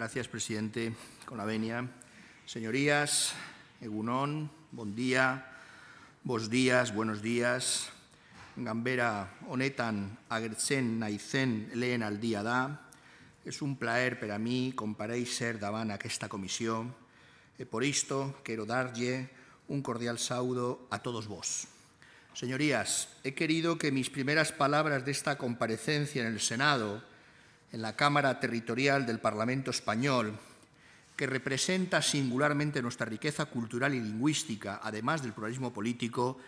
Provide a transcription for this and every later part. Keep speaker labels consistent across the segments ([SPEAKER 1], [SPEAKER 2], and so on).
[SPEAKER 1] Gracias, presidente, con la venia. Señorías, Egunón, bon día, bos días, buenos días. Gambera Onetan, agertzen naizen al día da. Es un placer para mí comparecer a esta comisión. e por isto quero darlle un cordial saúdo a todos vos. Señorías, he querido que mis primeras palabras de esta comparecencia en el Senado en la Cámara Territorial del Parlamento Español, que representa singularmente nuestra riqueza cultural y lingüística, además del pluralismo político,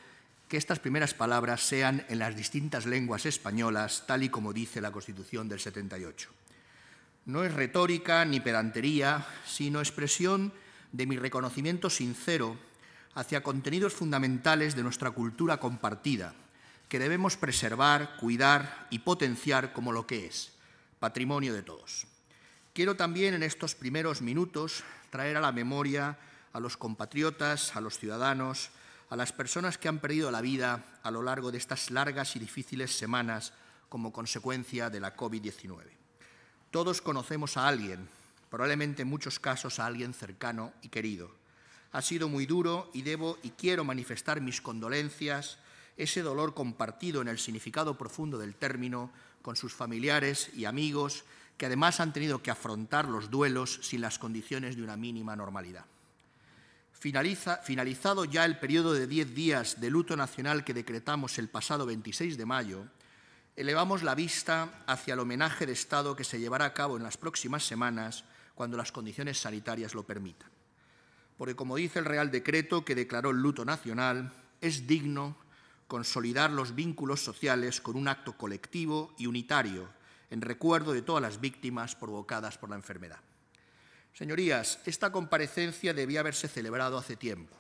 [SPEAKER 1] que estas primeras palabras sean en las distintas lenguas españolas, tal y como dice la Constitución del 78. No es retórica ni pedantería, sino expresión de mi reconocimiento sincero hacia contenidos fundamentales de nuestra cultura compartida, que debemos preservar, cuidar y potenciar como lo que es, patrimonio de todos. Quiero también en estos primeros minutos traer a la memoria a los compatriotas, a los ciudadanos, a las personas que han perdido la vida a lo largo de estas largas y difíciles semanas como consecuencia de la COVID-19. Todos conocemos a alguien, probablemente en muchos casos a alguien cercano y querido. Ha sido muy duro y debo y quiero manifestar mis condolencias, ese dolor compartido en el significado profundo del término con sus familiares y amigos, que además han tenido que afrontar los duelos sin las condiciones de una mínima normalidad. finalizado ya el periodo de 10 días de luto nacional que decretamos el pasado 26 de mayo, elevamos la vista hacia el homenaje de Estado que se llevará a cabo en las próximas semanas cuando las condiciones sanitarias lo permitan. Porque, como dice el Real Decreto que declaró el luto nacional, es digno consolidar los vínculos sociales con un acto colectivo y unitario, en recuerdo de todas las víctimas provocadas por la enfermedad. Señorías, esta comparecencia debía haberse celebrado hace tiempo.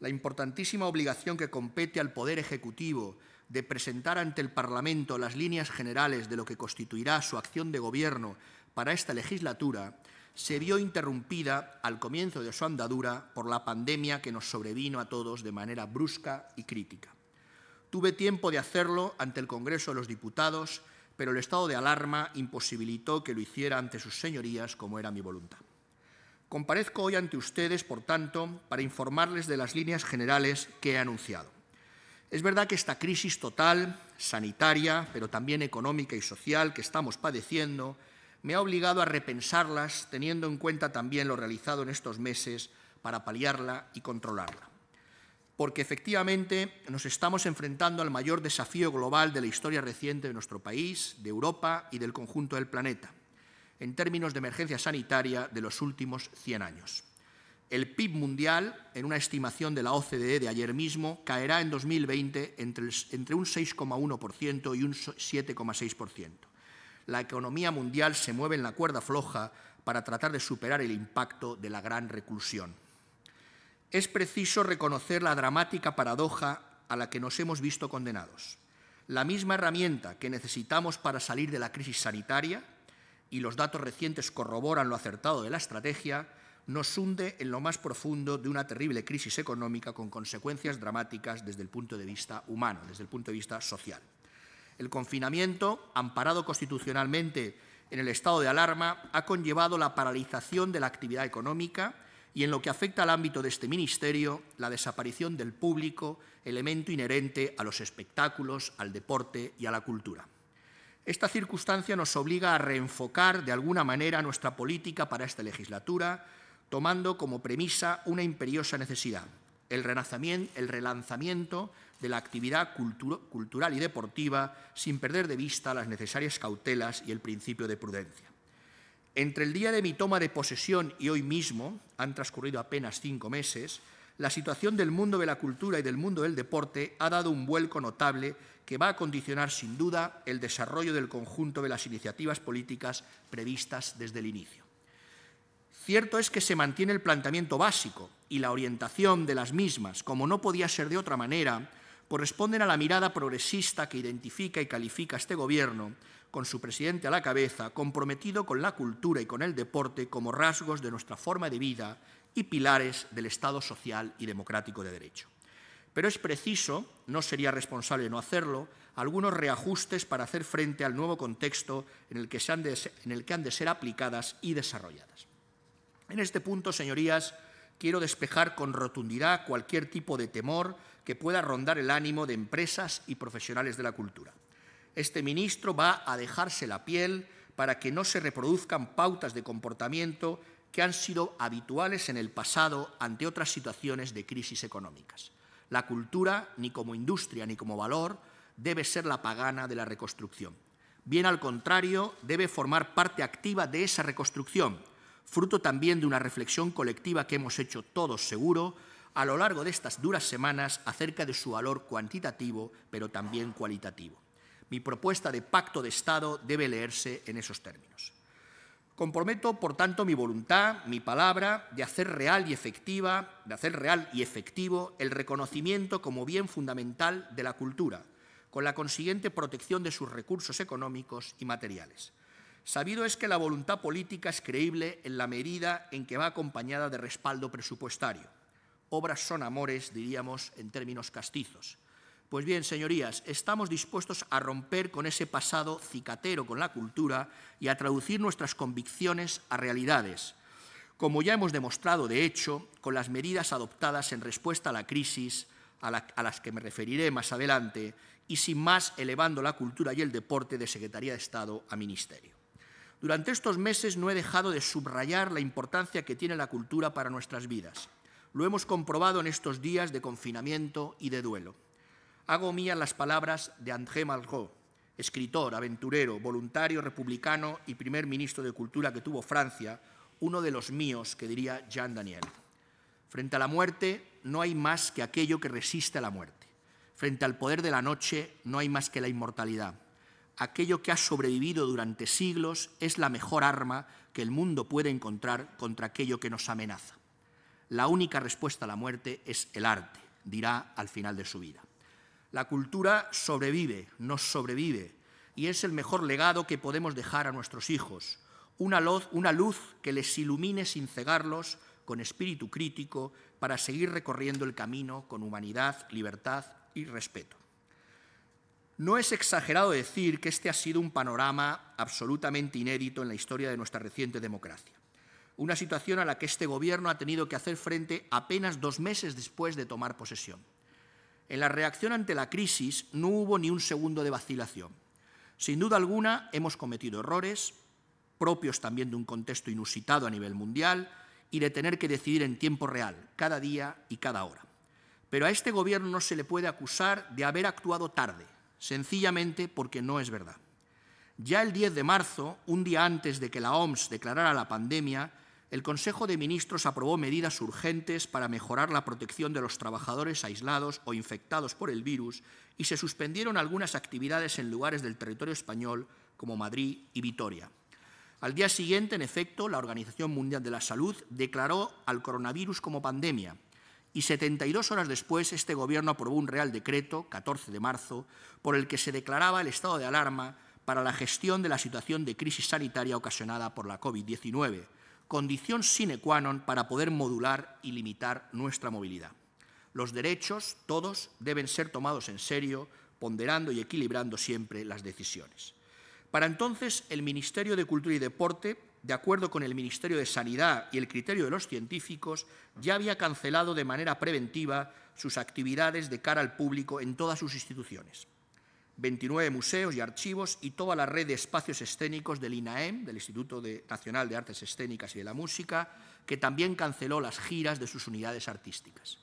[SPEAKER 1] La importantísima obligación que compete al Poder Ejecutivo de presentar ante el Parlamento las líneas generales de lo que constituirá su acción de Gobierno para esta legislatura se vio interrumpida al comienzo de su andadura por la pandemia que nos sobrevino a todos de manera brusca y crítica. Tuve tiempo de hacerlo ante el Congreso de los Diputados, pero el estado de alarma imposibilitó que lo hiciera ante sus señorías como era mi voluntad. Comparezco hoy ante ustedes, por tanto, para informarles de las líneas generales que he anunciado. Es verdad que esta crisis total, sanitaria, pero también económica y social que estamos padeciendo, me ha obligado a repensarlas teniendo en cuenta también lo realizado en estos meses para paliarla y controlarla porque efectivamente nos estamos enfrentando al mayor desafío global de la historia reciente de nuestro país, de Europa y del conjunto del planeta, en términos de emergencia sanitaria de los últimos 100 años. El PIB mundial, en una estimación de la OCDE de ayer mismo, caerá en 2020 entre, entre un 6,1% y un 7,6%. La economía mundial se mueve en la cuerda floja para tratar de superar el impacto de la gran reclusión es preciso reconocer la dramática paradoja a la que nos hemos visto condenados. La misma herramienta que necesitamos para salir de la crisis sanitaria, y los datos recientes corroboran lo acertado de la estrategia, nos hunde en lo más profundo de una terrible crisis económica con consecuencias dramáticas desde el punto de vista humano, desde el punto de vista social. El confinamiento, amparado constitucionalmente en el estado de alarma, ha conllevado la paralización de la actividad económica y en lo que afecta al ámbito de este ministerio, la desaparición del público, elemento inherente a los espectáculos, al deporte y a la cultura. Esta circunstancia nos obliga a reenfocar de alguna manera nuestra política para esta legislatura, tomando como premisa una imperiosa necesidad, el, el relanzamiento de la actividad cultural y deportiva sin perder de vista las necesarias cautelas y el principio de prudencia. Entre el día de mi toma de posesión y hoy mismo, han transcurrido apenas cinco meses, la situación del mundo de la cultura y del mundo del deporte ha dado un vuelco notable que va a condicionar sin duda el desarrollo del conjunto de las iniciativas políticas previstas desde el inicio. Cierto es que se mantiene el planteamiento básico y la orientación de las mismas, como no podía ser de otra manera, corresponden a la mirada progresista que identifica y califica este Gobierno, con su presidente a la cabeza, comprometido con la cultura y con el deporte como rasgos de nuestra forma de vida y pilares del Estado social y democrático de derecho. Pero es preciso, no sería responsable no hacerlo, algunos reajustes para hacer frente al nuevo contexto en el que, han de ser aplicadas y desarrolladas. En este punto, señorías, quiero despejar con rotundidad cualquier tipo de temor que pueda rondar el ánimo de empresas y profesionales de la cultura este ministro va a dejarse la piel para que no se reproduzcan pautas de comportamiento que han sido habituales en el pasado ante otras situaciones de crisis económicas. La cultura, ni como industria ni como valor, debe ser la pagana de la reconstrucción. Bien al contrario, debe formar parte activa de esa reconstrucción, fruto también de una reflexión colectiva que hemos hecho todos seguro a lo largo de estas duras semanas acerca de su valor cuantitativo, pero también cualitativo. Mi propuesta de pacto de Estado debe leerse en esos términos. Comprometo, por tanto, mi voluntad, mi palabra, de hacer real y efectiva, de hacer real y efectivo el reconocimiento como bien fundamental de la cultura, con la consiguiente protección de sus recursos económicos y materiales. Sabido es que la voluntad política es creíble en la medida en que va acompañada de respaldo presupuestario. Obras son amores, diríamos, en términos castizos. Pues bien, señorías, estamos dispuestos a romper con ese pasado cicatero con la cultura y a traducir nuestras convicciones a realidades, como ya hemos demostrado, de hecho, con las medidas adoptadas en respuesta a la crisis, a, las que me referiré más adelante, y sin más elevando la cultura y el deporte de Secretaría de Estado a Ministerio. Durante estos meses no he dejado de subrayar la importancia que tiene la cultura para nuestras vidas. Lo hemos comprobado en estos días de confinamiento y de duelo hago mía las palabras de André Malraux, escritor, aventurero, voluntario, republicano y primer ministro de Cultura que tuvo Francia, uno de los míos, que diría Jean Daniel. Frente a la muerte no hay más que aquello que resiste a la muerte. Frente al poder de la noche no hay más que la inmortalidad. Aquello que ha sobrevivido durante siglos es la mejor arma que el mundo puede encontrar contra aquello que nos amenaza. La única respuesta a la muerte es el arte, dirá al final de su vida. La cultura sobrevive, nos sobrevive, y es el mejor legado que podemos dejar a nuestros hijos, una luz, una luz que les ilumine sin cegarlos, con espíritu crítico, para seguir recorriendo el camino con humanidad, libertad y respeto. No es exagerado decir que este ha sido un panorama absolutamente inédito en la historia de nuestra reciente democracia. Una situación a la que este Gobierno ha tenido que hacer frente apenas dos meses después de tomar posesión. En la reacción ante la crisis no hubo ni un segundo de vacilación. Sin duda alguna hemos cometido errores, propios también de un contexto inusitado a nivel mundial, y de tener que decidir en tiempo real, cada día y cada hora. Pero a este Gobierno no se le puede acusar de haber actuado tarde, sencillamente porque no es verdad. Ya el 10 de marzo, un día antes de que la OMS declarara la pandemia, el Consejo de Ministros aprobó medidas urgentes para mejorar la protección de los trabajadores aislados o infectados por el virus y se suspendieron algunas actividades en lugares del territorio español como Madrid y Vitoria. Al día siguiente, en efecto, la Organización Mundial de la Salud declaró al coronavirus como pandemia y 72 horas después este Gobierno aprobó un Real Decreto, 14 de marzo, por el que se declaraba el estado de alarma para la gestión de la situación de crisis sanitaria ocasionada por la COVID-19 condición sine qua non para poder modular y limitar nuestra movilidad. Los derechos, todos, deben ser tomados en serio, ponderando y equilibrando siempre las decisiones. Para entonces, el Ministerio de Cultura y Deporte, de acuerdo con el Ministerio de Sanidad y el criterio de los científicos, ya había cancelado de manera preventiva sus actividades de cara al público en todas sus instituciones. 29 museos y archivos y toda la red de espacios escénicos del INAEM, del Instituto Nacional de Artes Escénicas y de la Música, que también canceló las giras de sus unidades artísticas.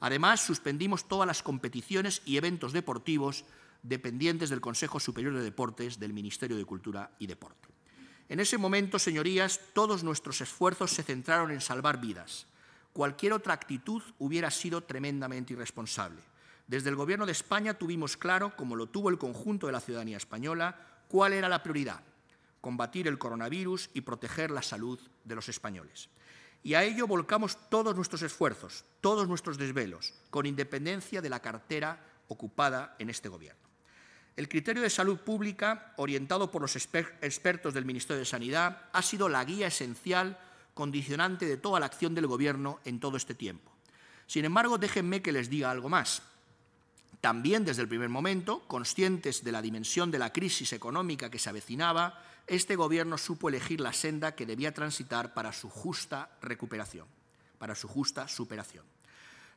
[SPEAKER 1] Además, suspendimos todas las competiciones y eventos deportivos dependientes del Consejo Superior de Deportes del Ministerio de Cultura y Deporte. En ese momento, señorías, todos nuestros esfuerzos se centraron en salvar vidas. Cualquier otra actitud hubiera sido tremendamente irresponsable. Desde el Gobierno de España tuvimos claro, como lo tuvo el conjunto de la ciudadanía española, cuál era la prioridad, combatir el coronavirus y proteger la salud de los españoles. Y a ello volcamos todos nuestros esfuerzos, todos nuestros desvelos, con independencia de la cartera ocupada en este Gobierno. El criterio de salud pública, orientado por los expertos del Ministerio de Sanidad, ha sido la guía esencial condicionante de toda la acción del Gobierno en todo este tiempo. Sin embargo, déjenme que les diga algo más. También desde el primer momento, conscientes de la dimensión de la crisis económica que se avecinaba, este Gobierno supo elegir la senda que debía transitar para su justa recuperación, para su justa superación.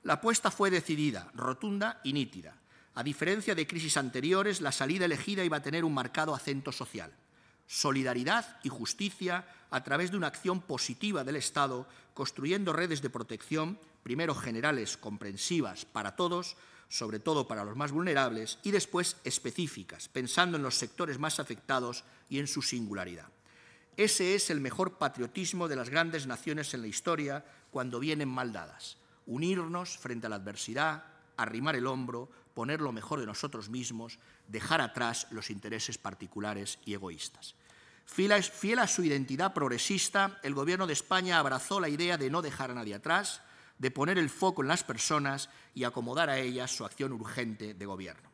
[SPEAKER 1] La apuesta fue decidida, rotunda y nítida. A diferencia de crisis anteriores, la salida elegida iba a tener un marcado acento social. Solidaridad y justicia a través de una acción positiva del Estado, construyendo redes de protección, primero generales, comprensivas para todos, sobre todo para los más vulnerables, y después específicas, pensando en los sectores más afectados y en su singularidad. Ese es el mejor patriotismo de las grandes naciones en la historia cuando vienen mal dadas. Unirnos frente a la adversidad, arrimar el hombro, poner lo mejor de nosotros mismos, dejar atrás los intereses particulares y egoístas. Fiel a su identidad progresista, el Gobierno de España abrazó la idea de no dejar a nadie atrás, de poner el foco en las personas y acomodar a ellas su acción urgente de gobierno.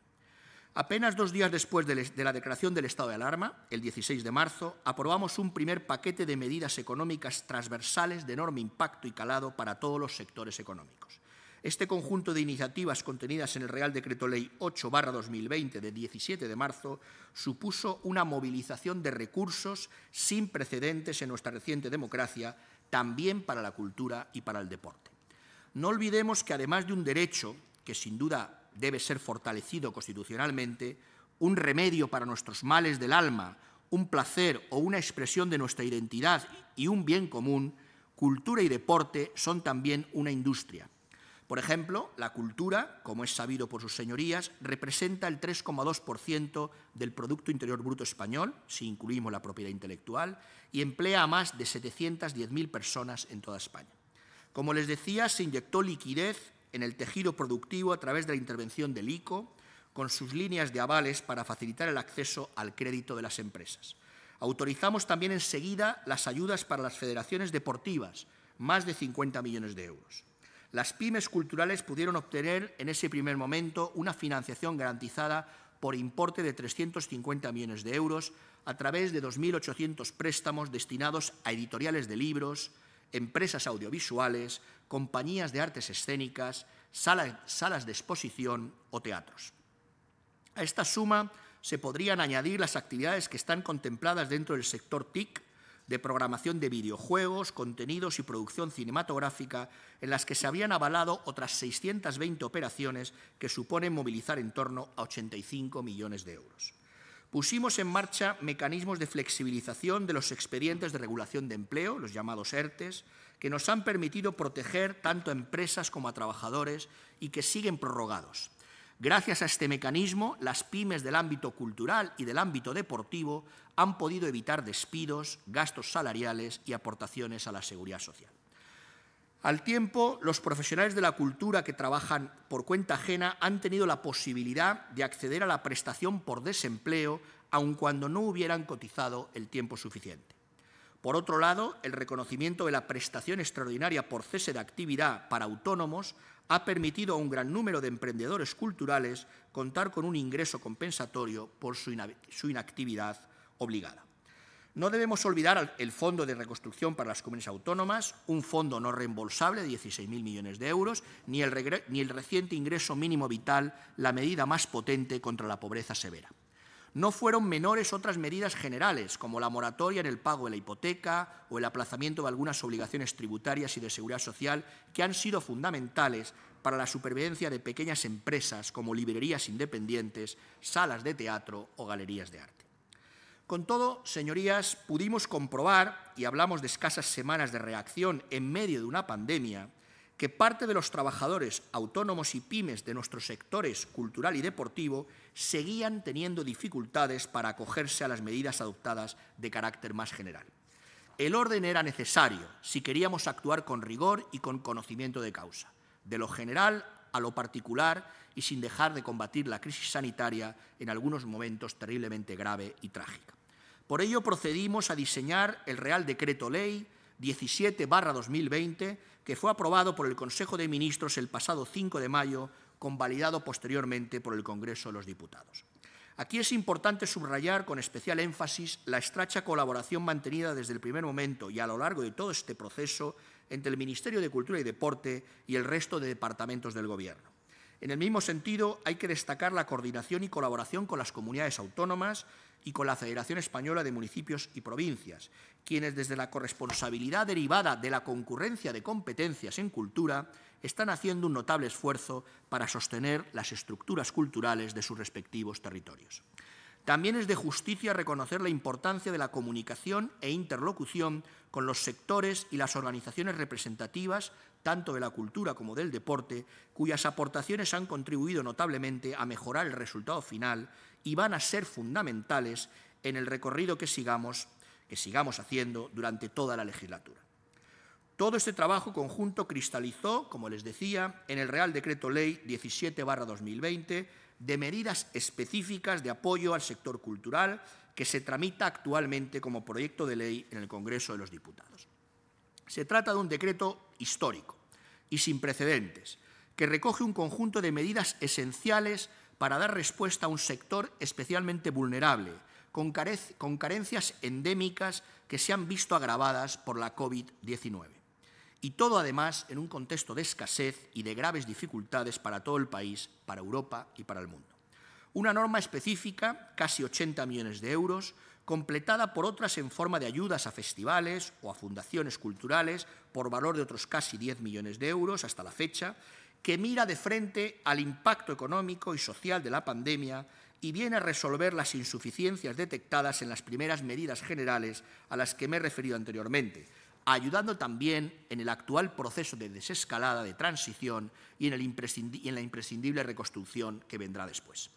[SPEAKER 1] Apenas dos días después de la declaración del estado de alarma, el 16 de marzo, aprobamos un primer paquete de medidas económicas transversales de enorme impacto y calado para todos los sectores económicos. Este conjunto de iniciativas contenidas en el Real Decreto Ley 8-2020 de 17 de marzo supuso una movilización de recursos sin precedentes en nuestra reciente democracia, también para la cultura y para el deporte. No olvidemos que además de un derecho, que sin duda debe ser fortalecido constitucionalmente, un remedio para nuestros males del alma, un placer o una expresión de nuestra identidad y un bien común, cultura y deporte son también una industria. Por ejemplo, la cultura, como es sabido por sus señorías, representa el 3,2% del Producto Interior Bruto español, si incluimos la propiedad intelectual, y emplea a más de 710.000 personas en toda España. Como les decía, se inyectó liquidez en el tejido productivo a través de la intervención del ICO, con sus líneas de avales para facilitar el acceso al crédito de las empresas. Autorizamos también enseguida las ayudas para las federaciones deportivas, más de 50 millones de euros. Las pymes culturales pudieron obtener en ese primer momento una financiación garantizada por importe de 350 millones de euros a través de 2.800 préstamos destinados a editoriales de libros, empresas audiovisuales, compañías de artes escénicas, salas de exposición o teatros. A esta suma se podrían añadir las actividades que están contempladas dentro del sector TIC, de programación de videojuegos, contenidos y producción cinematográfica, en las que se habían avalado otras 620 operaciones que suponen movilizar en torno a 85 millones de euros pusimos en marcha mecanismos de flexibilización de los expedientes de regulación de empleo, los llamados ERTES, que nos han permitido proteger tanto a empresas como a trabajadores y que siguen prorrogados. Gracias a este mecanismo, las pymes del ámbito cultural y del ámbito deportivo han podido evitar despidos, gastos salariales y aportaciones a la seguridad social. Al tiempo, los profesionales de la cultura que trabajan por cuenta ajena han tenido la posibilidad de acceder a la prestación por desempleo, aun cuando no hubieran cotizado el tiempo suficiente. Por otro lado, el reconocimiento de la prestación extraordinaria por cese de actividad para autónomos ha permitido a un gran número de emprendedores culturales contar con un ingreso compensatorio por su inactividad obligada. No debemos olvidar el Fondo de Reconstrucción para las Comunidades Autónomas, un fondo no reembolsable de 16.000 millones de euros, ni el, ni el reciente ingreso mínimo vital, la medida más potente contra la pobreza severa. No fueron menores otras medidas generales, como la moratoria en el pago de la hipoteca o el aplazamiento de algunas obligaciones tributarias y de seguridad social, que han sido fundamentales para la supervivencia de pequeñas empresas como librerías independientes, salas de teatro o galerías de arte. Con todo, señorías, pudimos comprobar, y hablamos de escasas semanas de reacción en medio de una pandemia, que parte de los trabajadores autónomos y pymes de nuestros sectores cultural y deportivo seguían teniendo dificultades para acogerse a las medidas adoptadas de carácter más general. El orden era necesario si queríamos actuar con rigor y con conocimiento de causa, de lo general a lo particular y sin dejar de combatir la crisis sanitaria en algunos momentos terriblemente grave y trágica. Por ello procedimos a diseñar el Real Decreto Ley 17-2020, que fue aprobado por el Consejo de Ministros el pasado 5 de mayo, convalidado posteriormente por el Congreso de los Diputados. Aquí es importante subrayar con especial énfasis la estrecha colaboración mantenida desde el primer momento y a lo largo de todo este proceso entre el Ministerio de Cultura y Deporte y el resto de departamentos del Gobierno. En el mismo sentido, hay que destacar la coordinación y colaboración con las comunidades autónomas y con la Federación Española de Municipios y Provincias, quienes desde la corresponsabilidad derivada de la concurrencia de competencias en cultura están haciendo un notable esfuerzo para sostener las estructuras culturales de sus respectivos territorios. También es de justicia reconocer la importancia de la comunicación e interlocución con los sectores y las organizaciones representativas, tanto de la cultura como del deporte, cuyas aportaciones han contribuido notablemente a mejorar el resultado final y van a ser fundamentales en el recorrido que sigamos, que sigamos haciendo durante toda la legislatura. Todo este trabajo conjunto cristalizó, como les decía, en el Real Decreto Ley 17-2020 de medidas específicas de apoyo al sector cultural que se tramita actualmente como proyecto de ley en el Congreso de los Diputados. Se trata de un decreto histórico y sin precedentes que recoge un conjunto de medidas esenciales para dar respuesta a un sector especialmente vulnerable, con, carencias endémicas que se han visto agravadas por la COVID-19. Y todo además en un contexto de escasez y de graves dificultades para todo el país, para Europa y para el mundo. Una norma específica, casi 80 millones de euros, completada por otras en forma de ayudas a festivales o a fundaciones culturales por valor de otros casi 10 millones de euros hasta la fecha, que mira de frente al impacto económico y social de la pandemia y viene a resolver las insuficiencias detectadas en las primeras medidas generales a las que me he referido anteriormente, ayudando también en el actual proceso de desescalada, de transición y en, en la imprescindible reconstrucción que vendrá después.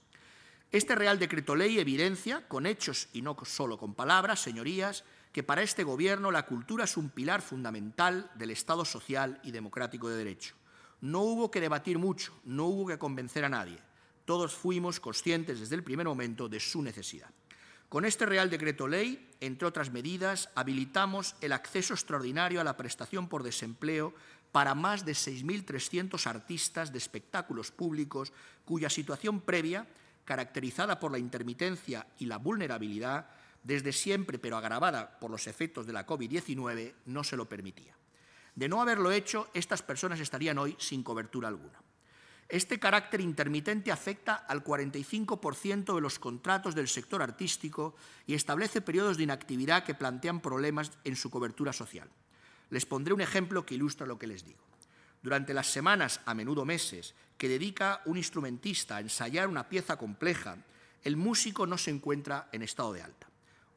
[SPEAKER 1] Este Real Decreto Ley evidencia, con hechos y no solo con palabras, señorías, que para este Gobierno la cultura es un pilar fundamental del Estado social y democrático de derecho. No hubo que debatir mucho, no hubo que convencer a nadie. Todos fuimos conscientes desde el primer momento de su necesidad. Con este Real Decreto Ley, entre otras medidas, habilitamos el acceso extraordinario a la prestación por desempleo para más de 6.300 artistas de espectáculos públicos cuya situación previa, caracterizada por la intermitencia y la vulnerabilidad, desde siempre pero agravada por los efectos de la COVID-19, no se lo permitía. De no haberlo hecho, estas personas estarían hoy sin cobertura alguna. Este carácter intermitente afecta al 45% de los contratos del sector artístico y establece periodos de inactividad que plantean problemas en su cobertura social. Les pondré un ejemplo que ilustra lo que les digo. Durante las semanas, a menudo meses, que dedica un instrumentista a ensayar una pieza compleja, el músico no se encuentra en estado de alta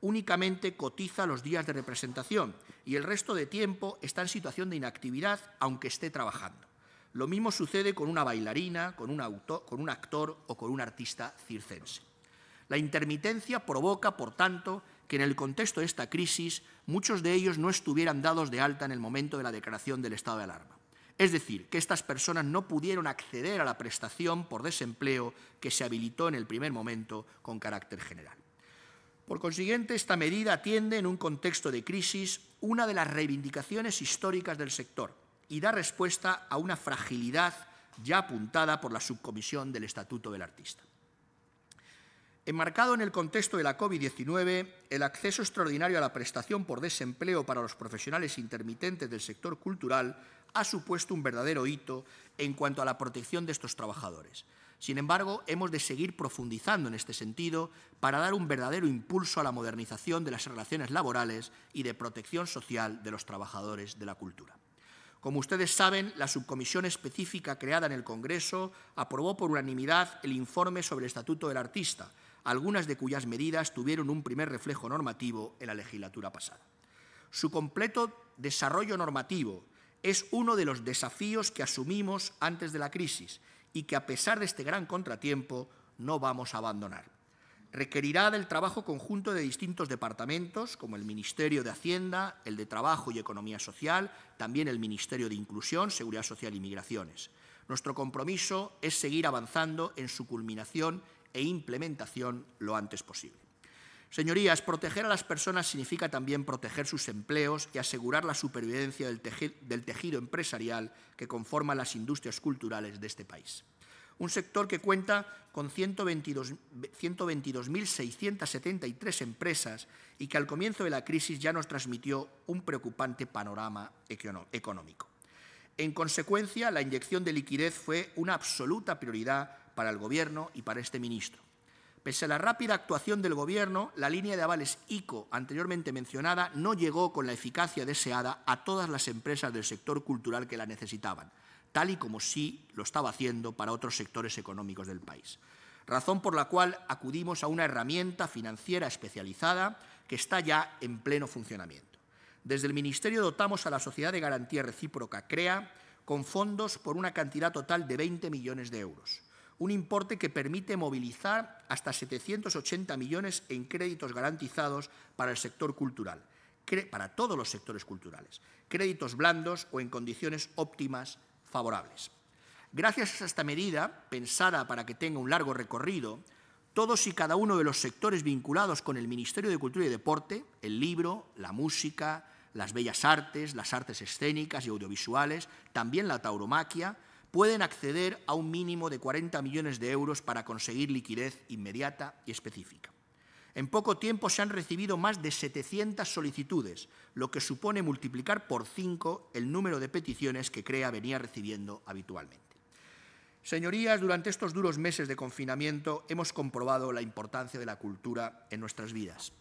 [SPEAKER 1] únicamente cotiza los días de representación y el resto de tiempo está en situación de inactividad aunque esté trabajando. Lo mismo sucede con una bailarina, con un, actor o con un artista circense. La intermitencia provoca, por tanto, que en el contexto de esta crisis muchos de ellos no estuvieran dados de alta en el momento de la declaración del estado de alarma. Es decir, que estas personas no pudieron acceder a la prestación por desempleo que se habilitó en el primer momento con carácter general. Por consiguiente, esta medida atiende en un contexto de crisis una de las reivindicaciones históricas del sector y da respuesta a una fragilidad ya apuntada por la subcomisión del Estatuto del Artista. Enmarcado en el contexto de la COVID-19, el acceso extraordinario a la prestación por desempleo para los profesionales intermitentes del sector cultural ha supuesto un verdadero hito en cuanto a la protección de estos trabajadores. Sin embargo, hemos de seguir profundizando en este sentido para dar un verdadero impulso a la modernización de las relaciones laborales y de protección social de los trabajadores de la cultura. Como ustedes saben, la subcomisión específica creada en el Congreso aprobó por unanimidad el informe sobre el Estatuto del Artista, algunas de cuyas medidas tuvieron un primer reflejo normativo en la legislatura pasada. Su completo desarrollo normativo es uno de los desafíos que asumimos antes de la crisis y que a pesar de este gran contratiempo no vamos a abandonar. Requerirá del trabajo conjunto de distintos departamentos, como el Ministerio de Hacienda, el de Trabajo y Economía Social, también el Ministerio de Inclusión, Seguridad Social y Migraciones. Nuestro compromiso es seguir avanzando en su culminación e implementación lo antes posible. Señorías, proteger a las personas significa también proteger sus empleos y asegurar la supervivencia del, tejido, empresarial que conforma las industrias culturales de este país. Un sector que cuenta con 122.673 empresas y que al comienzo de la crisis ya nos transmitió un preocupante panorama económico. En consecuencia, la inyección de liquidez fue una absoluta prioridad para el Gobierno y para este ministro. Pese a la rápida actuación del Gobierno, la línea de avales ICO anteriormente mencionada no llegó con la eficacia deseada a todas las empresas del sector cultural que la necesitaban, tal y como sí lo estaba haciendo para otros sectores económicos del país. Razón por la cual acudimos a una herramienta financiera especializada que está ya en pleno funcionamiento. Desde el Ministerio dotamos a la Sociedad de Garantía Recíproca CREA con fondos por una cantidad total de 20 millones de euros un importe que permite movilizar hasta 780 millones en créditos garantizados para el sector cultural, para todos los sectores culturales, créditos blandos o en condiciones óptimas favorables. Gracias a esta medida, pensada para que tenga un largo recorrido, todos y cada uno de los sectores vinculados con el Ministerio de Cultura y Deporte, el libro, la música, las bellas artes, las artes escénicas y audiovisuales, también la tauromaquia, pueden acceder a un mínimo de 40 millones de euros para conseguir liquidez inmediata y específica. En poco tiempo se han recibido más de 700 solicitudes, lo que supone multiplicar por 5 el número de peticiones que CREA venía recibiendo habitualmente. Señorías, durante estos duros meses de confinamiento hemos comprobado la importancia de la cultura en nuestras vidas.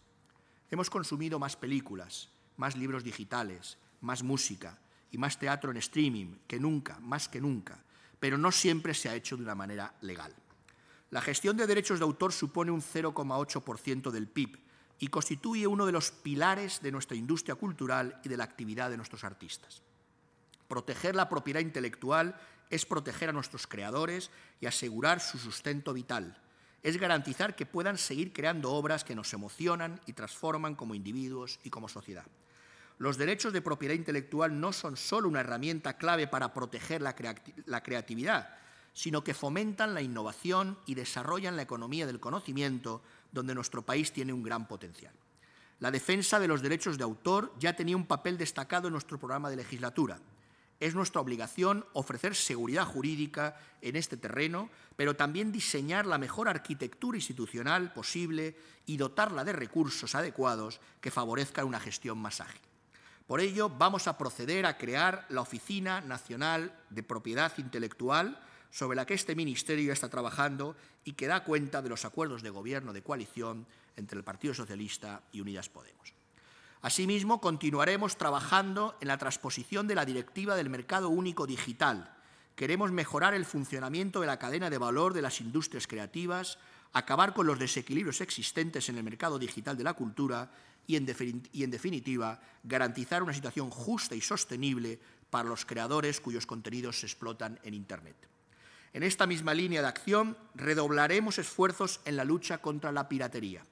[SPEAKER 1] Hemos consumido más películas, más libros digitales, más música, y más teatro en streaming que nunca, más que nunca, pero no siempre se ha hecho de una manera legal. La gestión de derechos de autor supone un 0,8% del PIB y constituye uno de los pilares de nuestra industria cultural y de la actividad de nuestros artistas. Proteger la propiedad intelectual es proteger a nuestros creadores y asegurar su sustento vital. Es garantizar que puedan seguir creando obras que nos emocionan y transforman como individuos y como sociedad los derechos de propiedad intelectual no son solo una herramienta clave para proteger la, creatividad, sino que fomentan la innovación y desarrollan la economía del conocimiento, donde nuestro país tiene un gran potencial. La defensa de los derechos de autor ya tenía un papel destacado en nuestro programa de legislatura. Es nuestra obligación ofrecer seguridad jurídica en este terreno, pero también diseñar la mejor arquitectura institucional posible y dotarla de recursos adecuados que favorezcan una gestión más ágil. Por ello, vamos a proceder a crear la Oficina Nacional de Propiedad Intelectual, sobre la que este Ministerio está trabajando y que da cuenta de los acuerdos de gobierno de coalición entre el Partido Socialista y Unidas Podemos. Asimismo, continuaremos trabajando en la transposición de la Directiva del Mercado Único Digital. Queremos mejorar el funcionamiento de la cadena de valor de las industrias creativas, acabar con los desequilibrios existentes en el mercado digital de la cultura y en, definitiva, garantizar una situación justa y sostenible para los creadores cuyos contenidos se explotan en Internet. En esta misma línea de acción, redoblaremos esfuerzos en la lucha contra la piratería.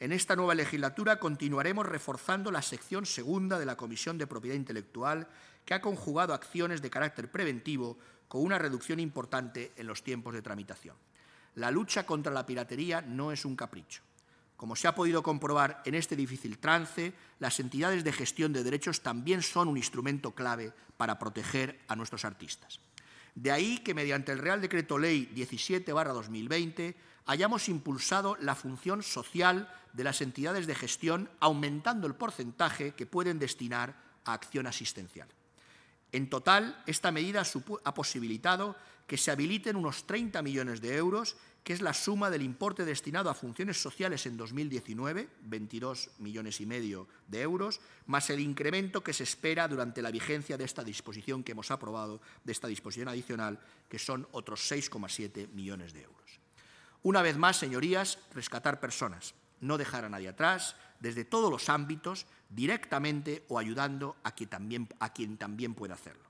[SPEAKER 1] En esta nueva legislatura continuaremos reforzando la sección segunda de la Comisión de Propiedad Intelectual, que ha conjugado acciones de carácter preventivo con una reducción importante en los tiempos de tramitación. La lucha contra la piratería no es un capricho como se ha podido comprobar en este difícil trance, las entidades de gestión de derechos también son un instrumento clave para proteger a nuestros artistas. De ahí que mediante el Real Decreto Ley 17-2020 hayamos impulsado la función social de las entidades de gestión, aumentando el porcentaje que pueden destinar a acción asistencial. En total, esta medida ha posibilitado que se habiliten unos 30 millones de euros, que es la suma del importe destinado a funciones sociales en 2019, 22 millones y medio de euros, más el incremento que se espera durante la vigencia de esta disposición que hemos aprobado, de esta disposición adicional, que son otros 6,7 millones de euros. Una vez más, señorías, rescatar personas, no dejar a nadie atrás, desde todos los ámbitos, directamente o ayudando a quien también, a quien también pueda hacerlo.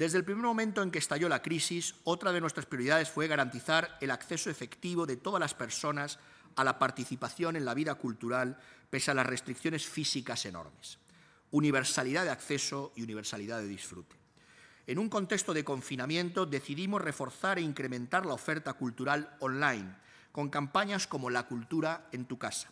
[SPEAKER 1] Desde el primer momento en que estalló la crisis, otra de nuestras prioridades fue garantizar el acceso efectivo de todas las personas a la participación en la vida cultural, pese a las restricciones físicas enormes. Universalidad de acceso y universalidad de disfrute. En un contexto de confinamiento decidimos reforzar e incrementar la oferta cultural online, con campañas como La cultura en tu casa.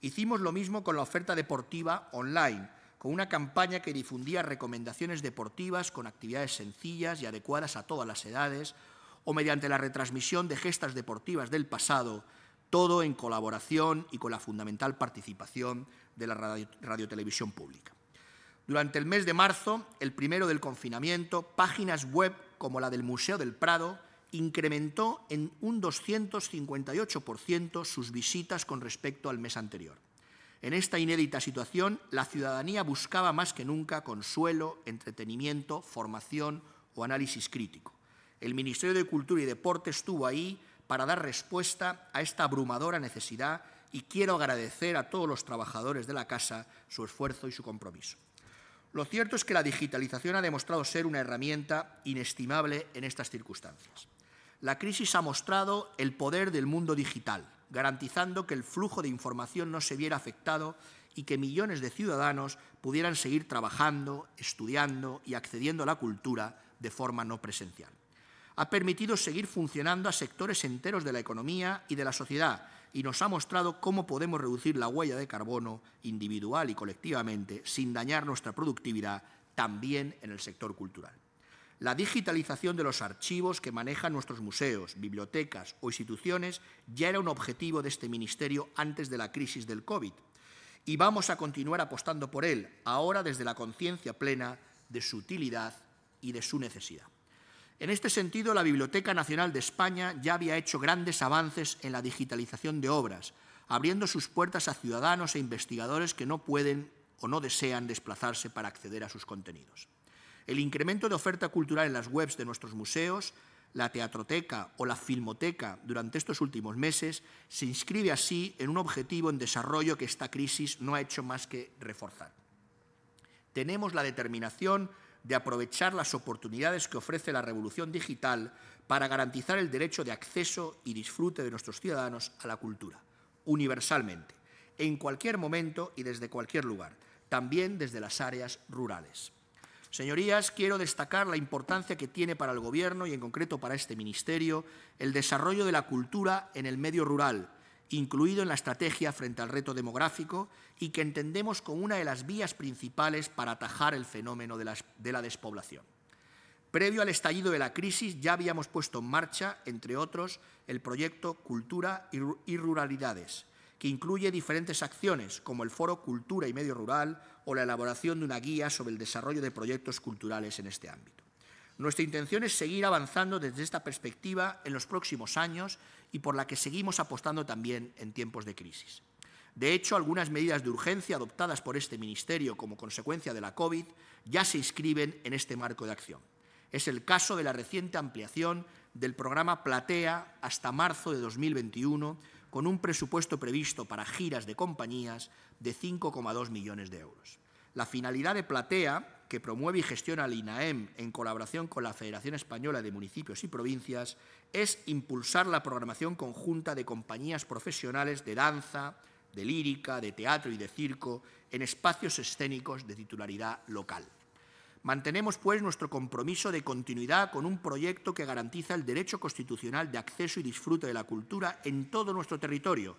[SPEAKER 1] Hicimos lo mismo con la oferta deportiva online, con una campaña que difundía recomendaciones deportivas con actividades sencillas y adecuadas a todas las edades, o mediante la retransmisión de gestas deportivas del pasado, todo en colaboración y con la fundamental participación de la radiotelevisión pública. Durante el mes de marzo, el primero del confinamiento, páginas web como la del Museo del Prado incrementó en un 258% sus visitas con respecto al mes anterior. En esta inédita situación, la ciudadanía buscaba más que nunca consuelo, entretenimiento, formación o análisis crítico. El Ministerio de Cultura y Deporte estuvo ahí para dar respuesta a esta abrumadora necesidad y quiero agradecer a todos los trabajadores de la casa su esfuerzo y su compromiso. Lo cierto es que la digitalización ha demostrado ser una herramienta inestimable en estas circunstancias. La crisis ha mostrado el poder del mundo digital, garantizando que el flujo de información no se viera afectado y que millones de ciudadanos pudieran seguir trabajando, estudiando y accediendo a la cultura de forma no presencial. Ha permitido seguir funcionando a sectores enteros de la economía y de la sociedad y nos ha mostrado cómo podemos reducir la huella de carbono individual y colectivamente sin dañar nuestra productividad también en el sector cultural la digitalización de los archivos que manejan nuestros museos, bibliotecas o instituciones ya era un objetivo de este Ministerio antes de la crisis del COVID y vamos a continuar apostando por él, ahora desde la conciencia plena de su utilidad y de su necesidad. En este sentido, la Biblioteca Nacional de España ya había hecho grandes avances en la digitalización de obras, abriendo sus puertas a ciudadanos e investigadores que no pueden o no desean desplazarse para acceder a sus contenidos. El incremento de oferta cultural en las webs de nuestros museos, la teatroteca o la filmoteca durante estos últimos meses se inscribe así en un objetivo en desarrollo que esta crisis no ha hecho más que reforzar. Tenemos la determinación de aprovechar las oportunidades que ofrece la revolución digital para garantizar el derecho de acceso y disfrute de nuestros ciudadanos a la cultura, universalmente, en cualquier momento y desde cualquier lugar, también desde las áreas rurales. Señorías, quiero destacar la importancia que tiene para el Gobierno y en concreto para este Ministerio el desarrollo de la cultura en el medio rural, incluido en la estrategia frente al reto demográfico y que entendemos como una de las vías principales para atajar el fenómeno de, la despoblación. Previo al estallido de la crisis ya habíamos puesto en marcha, entre otros, el proyecto Cultura y Ruralidades, que incluye diferentes acciones, como el Foro Cultura y Medio Rural o la elaboración de una guía sobre el desarrollo de proyectos culturales en este ámbito. Nuestra intención es seguir avanzando desde esta perspectiva en los próximos años y por la que seguimos apostando también en tiempos de crisis. De hecho, algunas medidas de urgencia adoptadas por este Ministerio como consecuencia de la COVID ya se inscriben en este marco de acción. Es el caso de la reciente ampliación del programa Platea hasta marzo de 2021 con un presupuesto previsto para giras de compañías de 5,2 millones de euros. La finalidad de Platea, que promueve y gestiona el INAEM en colaboración con la Federación Española de Municipios y Provincias, es impulsar la programación conjunta de compañías profesionales de danza, de lírica, de teatro y de circo en espacios escénicos de titularidad local. Mantenemos, pues, nuestro compromiso de continuidad con un proyecto que garantiza el derecho constitucional de acceso y disfrute de la cultura en todo nuestro territorio,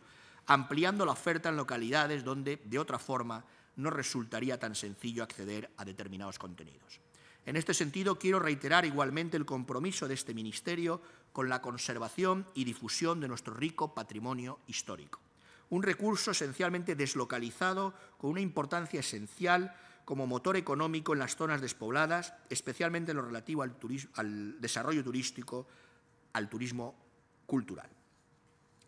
[SPEAKER 1] ampliando la oferta en localidades donde, de otra forma, no resultaría tan sencillo acceder a determinados contenidos. En este sentido, quiero reiterar igualmente el compromiso de este Ministerio con la conservación y difusión de nuestro rico patrimonio histórico. Un recurso esencialmente deslocalizado con una importancia esencial como motor económico en las zonas despobladas, especialmente en lo relativo al, al desarrollo turístico, al turismo cultural.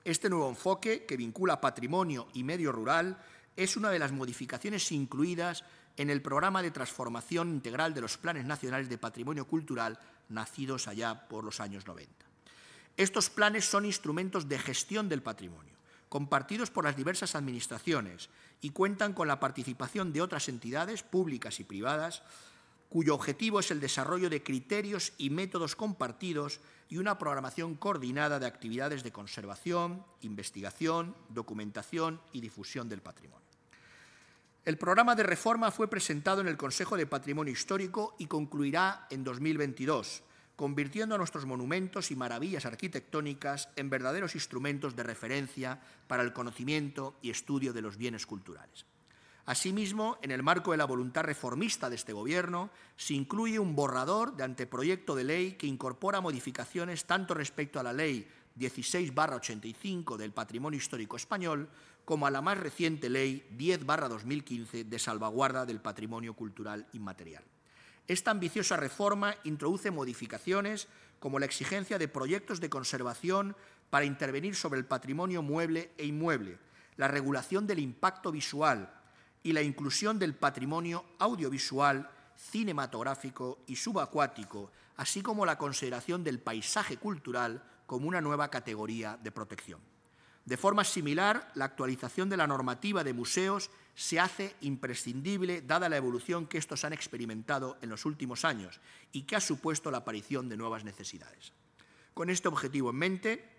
[SPEAKER 1] Este nuevo enfoque, que vincula patrimonio y medio rural, es una de las modificaciones incluidas en el programa de transformación integral de los planes nacionales de patrimonio cultural nacidos allá por los años 90. Estos planes son instrumentos de gestión del patrimonio compartidos por las diversas administraciones y cuentan con la participación de otras entidades públicas y privadas cuyo objetivo es el desarrollo de criterios y métodos compartidos y una programación coordinada de actividades de conservación, investigación, documentación y difusión del patrimonio. El programa de reforma fue presentado en el Consejo de Patrimonio Histórico y concluirá en 2022 convirtiendo a nuestros monumentos y maravillas arquitectónicas en verdaderos instrumentos de referencia para el conocimiento y estudio de los bienes culturales. Asimismo, en el marco de la voluntad reformista de este Gobierno, se incluye un borrador de anteproyecto de ley que incorpora modificaciones tanto respecto a la Ley 16-85 del Patrimonio Histórico Español como a la más reciente Ley 10-2015 de Salvaguarda del Patrimonio Cultural Inmaterial. Esta ambiciosa reforma introduce modificaciones como la exigencia de proyectos de conservación para intervenir sobre el patrimonio mueble e inmueble, la regulación del impacto visual y la inclusión del patrimonio audiovisual, cinematográfico y subacuático, así como la consideración del paisaje cultural como una nueva categoría de protección. De forma similar, la actualización de la normativa de museos se hace imprescindible dada la evolución que estos han experimentado en los últimos años y que ha supuesto la aparición de nuevas necesidades. Con este objetivo en mente,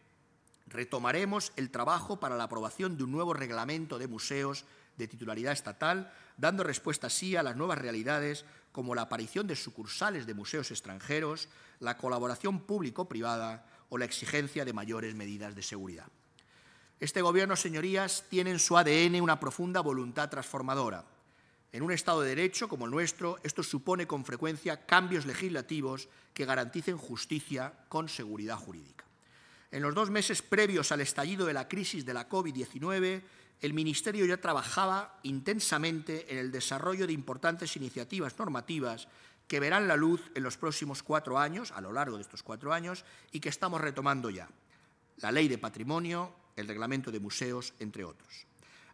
[SPEAKER 1] retomaremos el trabajo para la aprobación de un nuevo reglamento de museos de titularidad estatal, dando respuesta así a las nuevas realidades como la aparición de sucursales de museos extranjeros, la colaboración público-privada o la exigencia de mayores medidas de seguridad. Este Gobierno, señorías, tiene en su ADN una profunda voluntad transformadora. En un Estado de Derecho como el nuestro, esto supone con frecuencia cambios legislativos que garanticen justicia con seguridad jurídica. En los dos meses previos al estallido de la crisis de la COVID-19, el Ministerio ya trabajaba intensamente en el desarrollo de importantes iniciativas normativas que verán la luz en los próximos cuatro años, a lo largo de estos cuatro años, y que estamos retomando ya. La Ley de Patrimonio, el reglamento de museos, entre otros.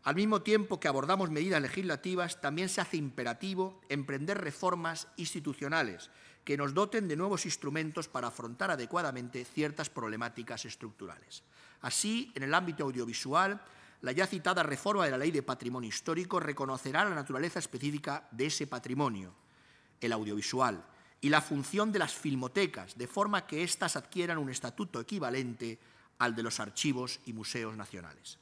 [SPEAKER 1] Al mismo tiempo que abordamos medidas legislativas, también se hace imperativo emprender reformas institucionales que nos doten de nuevos instrumentos para afrontar adecuadamente ciertas problemáticas estructurales. Así, en el ámbito audiovisual, la ya citada reforma de la Ley de Patrimonio Histórico reconocerá la naturaleza específica de ese patrimonio, el audiovisual, y la función de las filmotecas, de forma que éstas adquieran un estatuto equivalente al de los archivos y museos nacionales.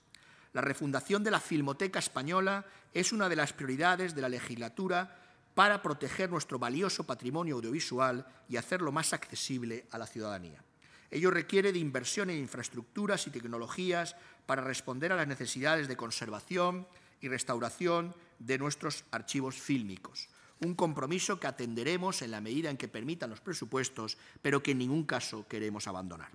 [SPEAKER 1] La refundación de la Filmoteca Española es una de las prioridades de la legislatura para proteger nuestro valioso patrimonio audiovisual y hacerlo más accesible a la ciudadanía. Ello requiere de inversión en infraestructuras y tecnologías para responder a las necesidades de conservación y restauración de nuestros archivos fílmicos. Un compromiso que atenderemos en la medida en que permitan los presupuestos, pero que en ningún caso queremos abandonar.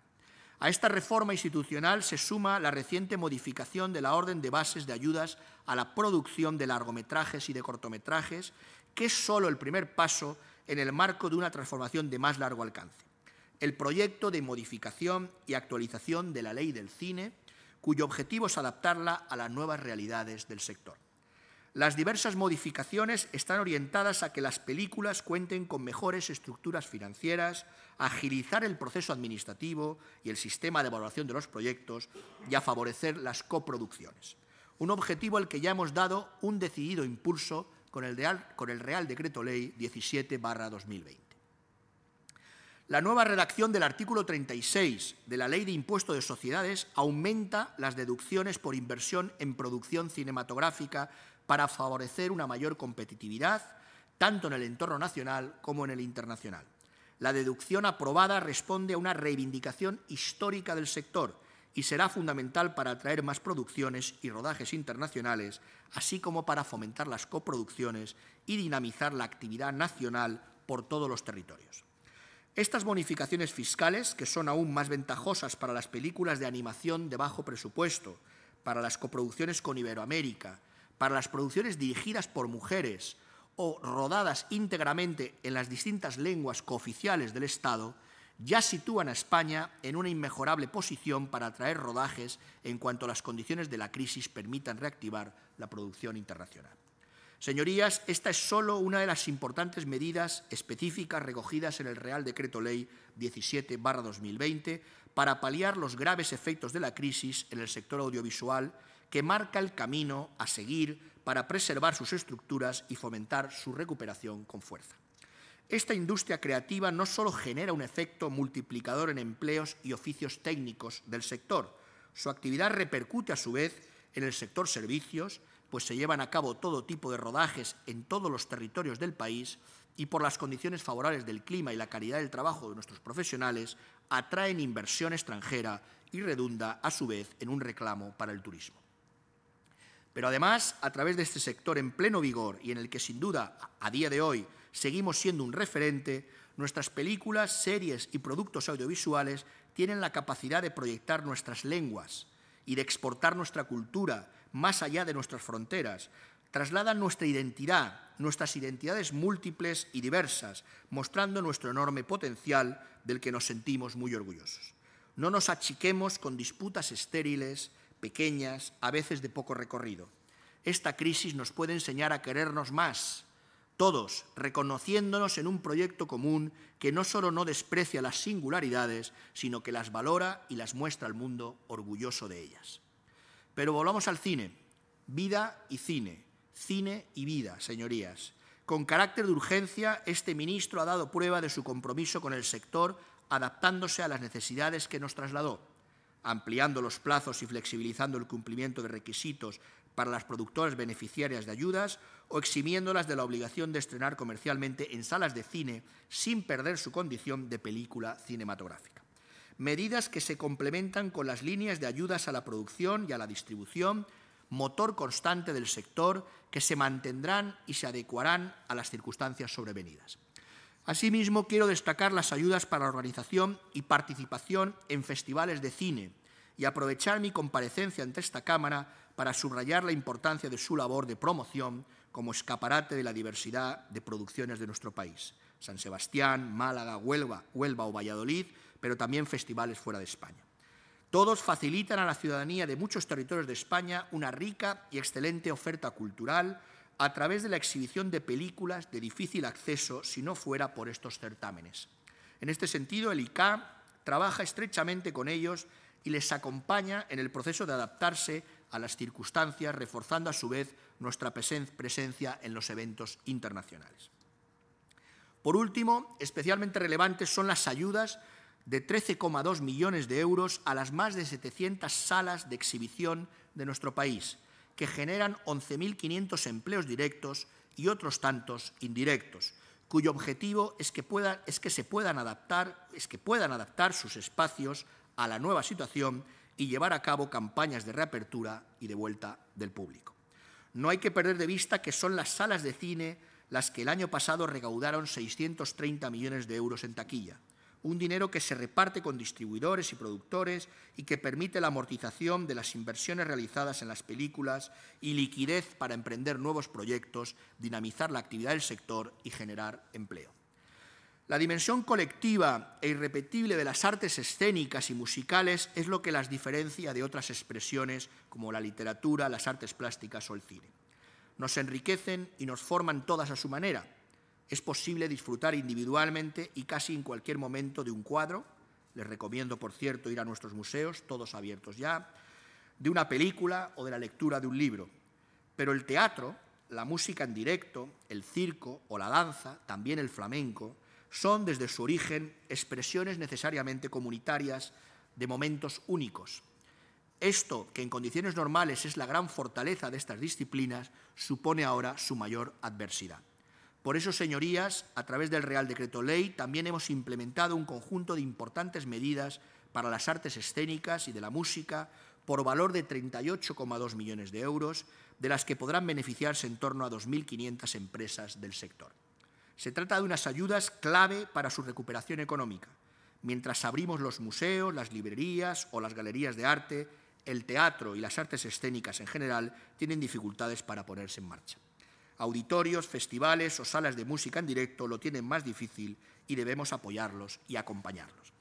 [SPEAKER 1] A esta reforma institucional se suma la reciente modificación de la Orden de Bases de Ayudas a la producción de largometrajes y de cortometrajes, que es solo el primer paso en el marco de una transformación de más largo alcance. El proyecto de modificación y actualización de la Ley del Cine, cuyo objetivo es adaptarla a las nuevas realidades del sector. Las diversas modificaciones están orientadas a que las películas cuenten con mejores estructuras financieras, agilizar el proceso administrativo y el sistema de evaluación de los proyectos y a favorecer las coproducciones. Un objetivo al que ya hemos dado un decidido impulso con el, Real, con el Real Decreto Ley 17-2020. La nueva redacción del artículo 36 de la Ley de Impuesto de Sociedades aumenta las deducciones por inversión en producción cinematográfica para favorecer una mayor competitividad, tanto en el entorno nacional como en el internacional. La deducción aprobada responde a una reivindicación histórica del sector y será fundamental para atraer más producciones y rodajes internacionales, así como para fomentar las coproducciones y dinamizar la actividad nacional por todos los territorios. Estas bonificaciones fiscales, que son aún más ventajosas para las películas de animación de bajo presupuesto, para las coproducciones con Iberoamérica, para las producciones dirigidas por mujeres, o rodadas íntegramente en las distintas lenguas cooficiales del Estado, ya sitúan a España en una inmejorable posición para atraer rodajes en cuanto las condiciones de la crisis permitan reactivar la producción internacional. Señorías, esta es solo una de las importantes medidas específicas recogidas en el Real Decreto Ley 17-2020 para paliar los graves efectos de la crisis en el sector audiovisual que marca el camino a seguir para preservar sus estructuras y fomentar su recuperación con fuerza. Esta industria creativa no solo genera un efecto multiplicador en empleos y oficios técnicos del sector, su actividad repercute a su vez en el sector servicios, pues se llevan a cabo todo tipo de rodajes en todos los territorios del país y por las condiciones favorables del clima y la calidad del trabajo de nuestros profesionales, atraen inversión extranjera y redunda a su vez en un reclamo para el turismo. Pero además, a través de este sector en pleno vigor y en el que sin duda a día de hoy seguimos siendo un referente, nuestras películas, series y productos audiovisuales tienen la capacidad de proyectar nuestras lenguas y de exportar nuestra cultura más allá de nuestras fronteras. Trasladan nuestra identidad, nuestras identidades múltiples y diversas, mostrando nuestro enorme potencial del que nos sentimos muy orgullosos. No nos achiquemos con disputas estériles, pequeñas, a veces de poco recorrido. Esta crisis nos puede enseñar a querernos más, todos reconociéndonos en un proyecto común que no solo no desprecia las singularidades, sino que las valora y las muestra al mundo orgulloso de ellas. Pero volvamos al cine, vida y cine, cine y vida, señorías. Con carácter de urgencia, este ministro ha dado prueba de su compromiso con el sector, adaptándose a las necesidades que nos trasladó ampliando los plazos y flexibilizando el cumplimiento de requisitos para las productoras beneficiarias de ayudas o eximiéndolas de la obligación de estrenar comercialmente en salas de cine sin perder su condición de película cinematográfica. Medidas que se complementan con las líneas de ayudas a la producción y a la distribución, motor constante del sector, que se mantendrán y se adecuarán a las circunstancias sobrevenidas. Asimismo, quiero destacar las ayudas para la organización y participación en festivales de cine y aprovechar mi comparecencia ante esta Cámara para subrayar la importancia de su labor de promoción como escaparate de la diversidad de producciones de nuestro país. San Sebastián, Málaga, Huelva, Huelva o Valladolid, pero también festivales fuera de España. Todos facilitan a la ciudadanía de muchos territorios de España una rica y excelente oferta cultural a través de la exhibición de películas de difícil acceso si no fuera por estos certámenes. En este sentido, el ICA trabaja estrechamente con ellos y les acompaña en el proceso de adaptarse a las circunstancias, reforzando a su vez nuestra presencia en los eventos internacionales. Por último, especialmente relevantes son las ayudas de 13,2 millones de euros a las más de 700 salas de exhibición de nuestro país, que generan 11.500 empleos directos y otros tantos indirectos, cuyo objetivo es que, puedan, es que se puedan adaptar, es que puedan adaptar sus espacios a la nueva situación y llevar a cabo campañas de reapertura y de vuelta del público. No hay que perder de vista que son las salas de cine las que el año pasado recaudaron 630 millones de euros en taquilla, un dinero que se reparte con distribuidores y productores y que permite la amortización de las inversiones realizadas en las películas y liquidez para emprender nuevos proyectos, dinamizar la actividad del sector y generar empleo. La dimensión colectiva e irrepetible de las artes escénicas y musicales es lo que las diferencia de otras expresiones como la literatura, las artes plásticas o el cine. Nos enriquecen y nos forman todas a su manera, es posible disfrutar individualmente y casi en cualquier momento de un cuadro. Les recomiendo, por cierto, ir a nuestros museos, todos abiertos ya, de una película o de la lectura de un libro. Pero el teatro, la música en directo, el circo o la danza, también el flamenco, son desde su origen expresiones necesariamente comunitarias de momentos únicos. Esto, que en condiciones normales es la gran fortaleza de estas disciplinas, supone ahora su mayor adversidad. Por eso, señorías, a través del Real Decreto Ley también hemos implementado un conjunto de importantes medidas para las artes escénicas y de la música por valor de 38,2 millones de euros, de las que podrán beneficiarse en torno a 2.500 empresas del sector. Se trata de unas ayudas clave para su recuperación económica. Mientras abrimos los museos, las librerías o las galerías de arte, el teatro y las artes escénicas en general tienen dificultades para ponerse en marcha. Auditorios, festivales o salas de música en directo lo tienen más difícil y debemos apoyarlos y acompañarlos.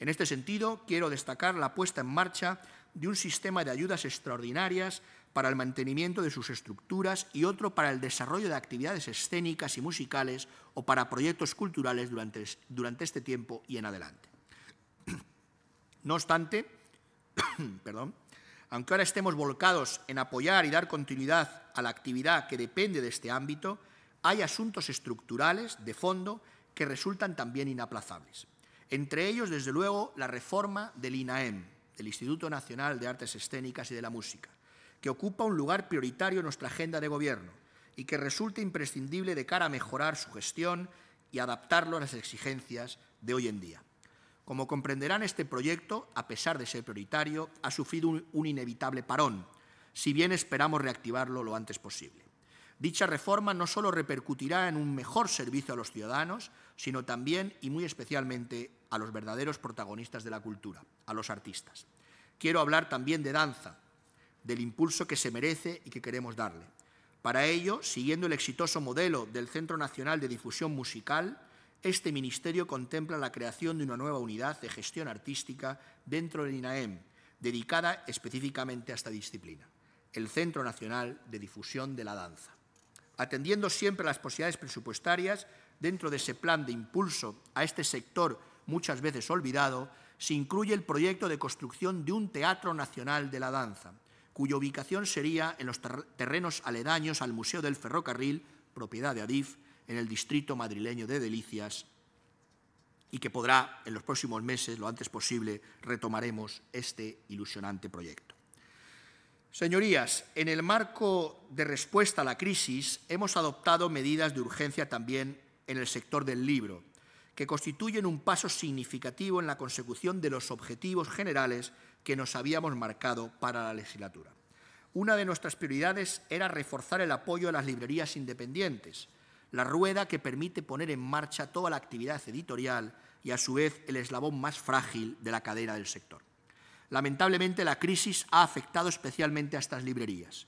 [SPEAKER 1] En este sentido, quiero destacar la puesta en marcha de un sistema de ayudas extraordinarias para el mantenimiento de sus estructuras y otro para el desarrollo de actividades escénicas y musicales o para proyectos culturales durante, durante este tiempo y en adelante. No obstante, perdón, aunque ahora estemos volcados en apoyar y dar continuidad a la actividad que depende de este ámbito, hay asuntos estructurales de fondo que resultan también inaplazables. Entre ellos, desde luego, la reforma del INAEM, del Instituto Nacional de Artes Escénicas y de la Música, que ocupa un lugar prioritario en nuestra agenda de gobierno y que resulta imprescindible de cara a mejorar su gestión y adaptarlo a las exigencias de hoy en día. Como comprenderán, este proyecto, a pesar de ser prioritario, ha sufrido un, inevitable parón, si bien esperamos reactivarlo lo antes posible. Dicha reforma no solo repercutirá en un mejor servicio a los ciudadanos, sino también y muy especialmente a los verdaderos protagonistas de la cultura, a los artistas. Quiero hablar también de danza, del impulso que se merece y que queremos darle. Para ello, siguiendo el exitoso modelo del Centro Nacional de Difusión Musical, este ministerio contempla la creación de una nueva unidad de gestión artística dentro del INAEM, dedicada específicamente a esta disciplina, el Centro Nacional de Difusión de la Danza. Atendiendo siempre a las posibilidades presupuestarias, dentro de ese plan de impulso a este sector muchas veces olvidado, se incluye el proyecto de construcción de un Teatro Nacional de la Danza, cuya ubicación sería en los terrenos aledaños al Museo del Ferrocarril, propiedad de Adif, en el distrito madrileño de Delicias y que podrá, en los próximos meses, lo antes posible, retomaremos este ilusionante proyecto. Señorías, en el marco de respuesta a la crisis hemos adoptado medidas de urgencia también en el sector del libro, que constituyen un paso significativo en la consecución de los objetivos generales que nos habíamos marcado para la legislatura. Una de nuestras prioridades era reforzar el apoyo a las librerías independientes, la rueda que permite poner en marcha toda la actividad editorial y, a su vez, el eslabón más frágil de la cadena del sector. Lamentablemente, la crisis ha afectado especialmente a estas librerías.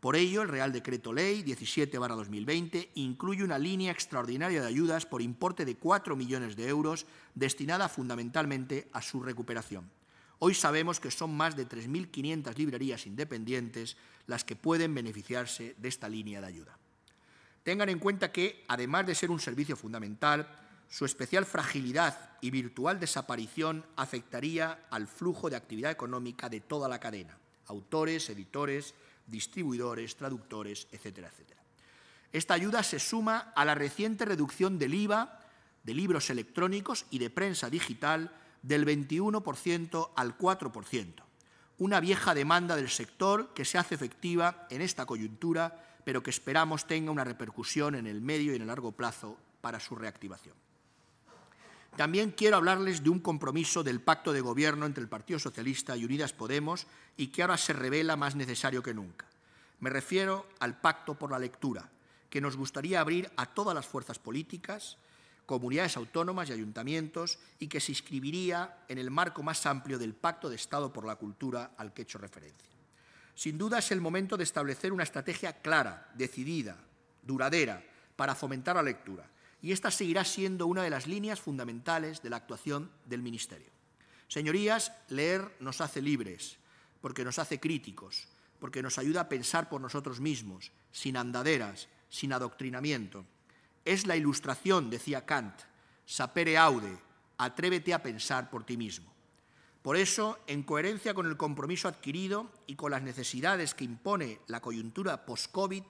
[SPEAKER 1] Por ello, el Real Decreto Ley 17-2020 incluye una línea extraordinaria de ayudas por importe de 4 millones de euros destinada fundamentalmente a su recuperación. Hoy sabemos que son más de 3.500 librerías independientes las que pueden beneficiarse de esta línea de ayuda. Tengan en cuenta que, además de ser un servicio fundamental, su especial fragilidad y virtual desaparición afectaría al flujo de actividad económica de toda la cadena, autores, editores, distribuidores, traductores, etcétera, etcétera. Esta ayuda se suma a la reciente reducción del IVA de libros electrónicos y de prensa digital del 21% al 4%, una vieja demanda del sector que se hace efectiva en esta coyuntura pero que esperamos tenga una repercusión en el medio y en el largo plazo para su reactivación. También quiero hablarles de un compromiso del pacto de gobierno entre el Partido Socialista y Unidas Podemos y que ahora se revela más necesario que nunca. Me refiero al pacto por la lectura, que nos gustaría abrir a todas las fuerzas políticas, comunidades autónomas y ayuntamientos y que se inscribiría en el marco más amplio del Pacto de Estado por la Cultura al que he hecho referencia. Sin duda es el momento de establecer una estrategia clara, decidida, duradera, para fomentar la lectura. Y esta seguirá siendo una de las líneas fundamentales de la actuación del Ministerio. Señorías, leer nos hace libres, porque nos hace críticos, porque nos ayuda a pensar por nosotros mismos, sin andaderas, sin adoctrinamiento. Es la ilustración, decía Kant, sapere aude, atrévete a pensar por ti mismo. Por eso, en coherencia con el compromiso adquirido y con las necesidades que impone la coyuntura post-COVID,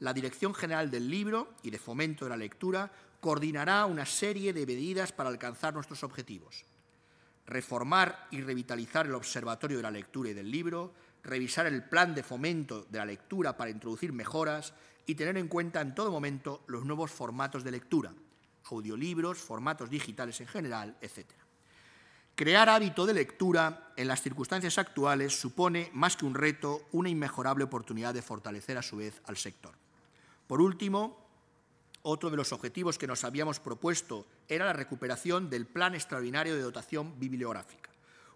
[SPEAKER 1] la Dirección General del Libro y de Fomento de la Lectura coordinará una serie de medidas para alcanzar nuestros objetivos. Reformar y revitalizar el Observatorio de la Lectura y del Libro, revisar el plan de fomento de la lectura para introducir mejoras y tener en cuenta en todo momento los nuevos formatos de lectura, audiolibros, formatos digitales en general, etcétera. Crear hábito de lectura en las circunstancias actuales supone, más que un reto, una inmejorable oportunidad de fortalecer a su vez al sector. Por último, otro de los objetivos que nos habíamos propuesto era la recuperación del Plan Extraordinario de Dotación Bibliográfica,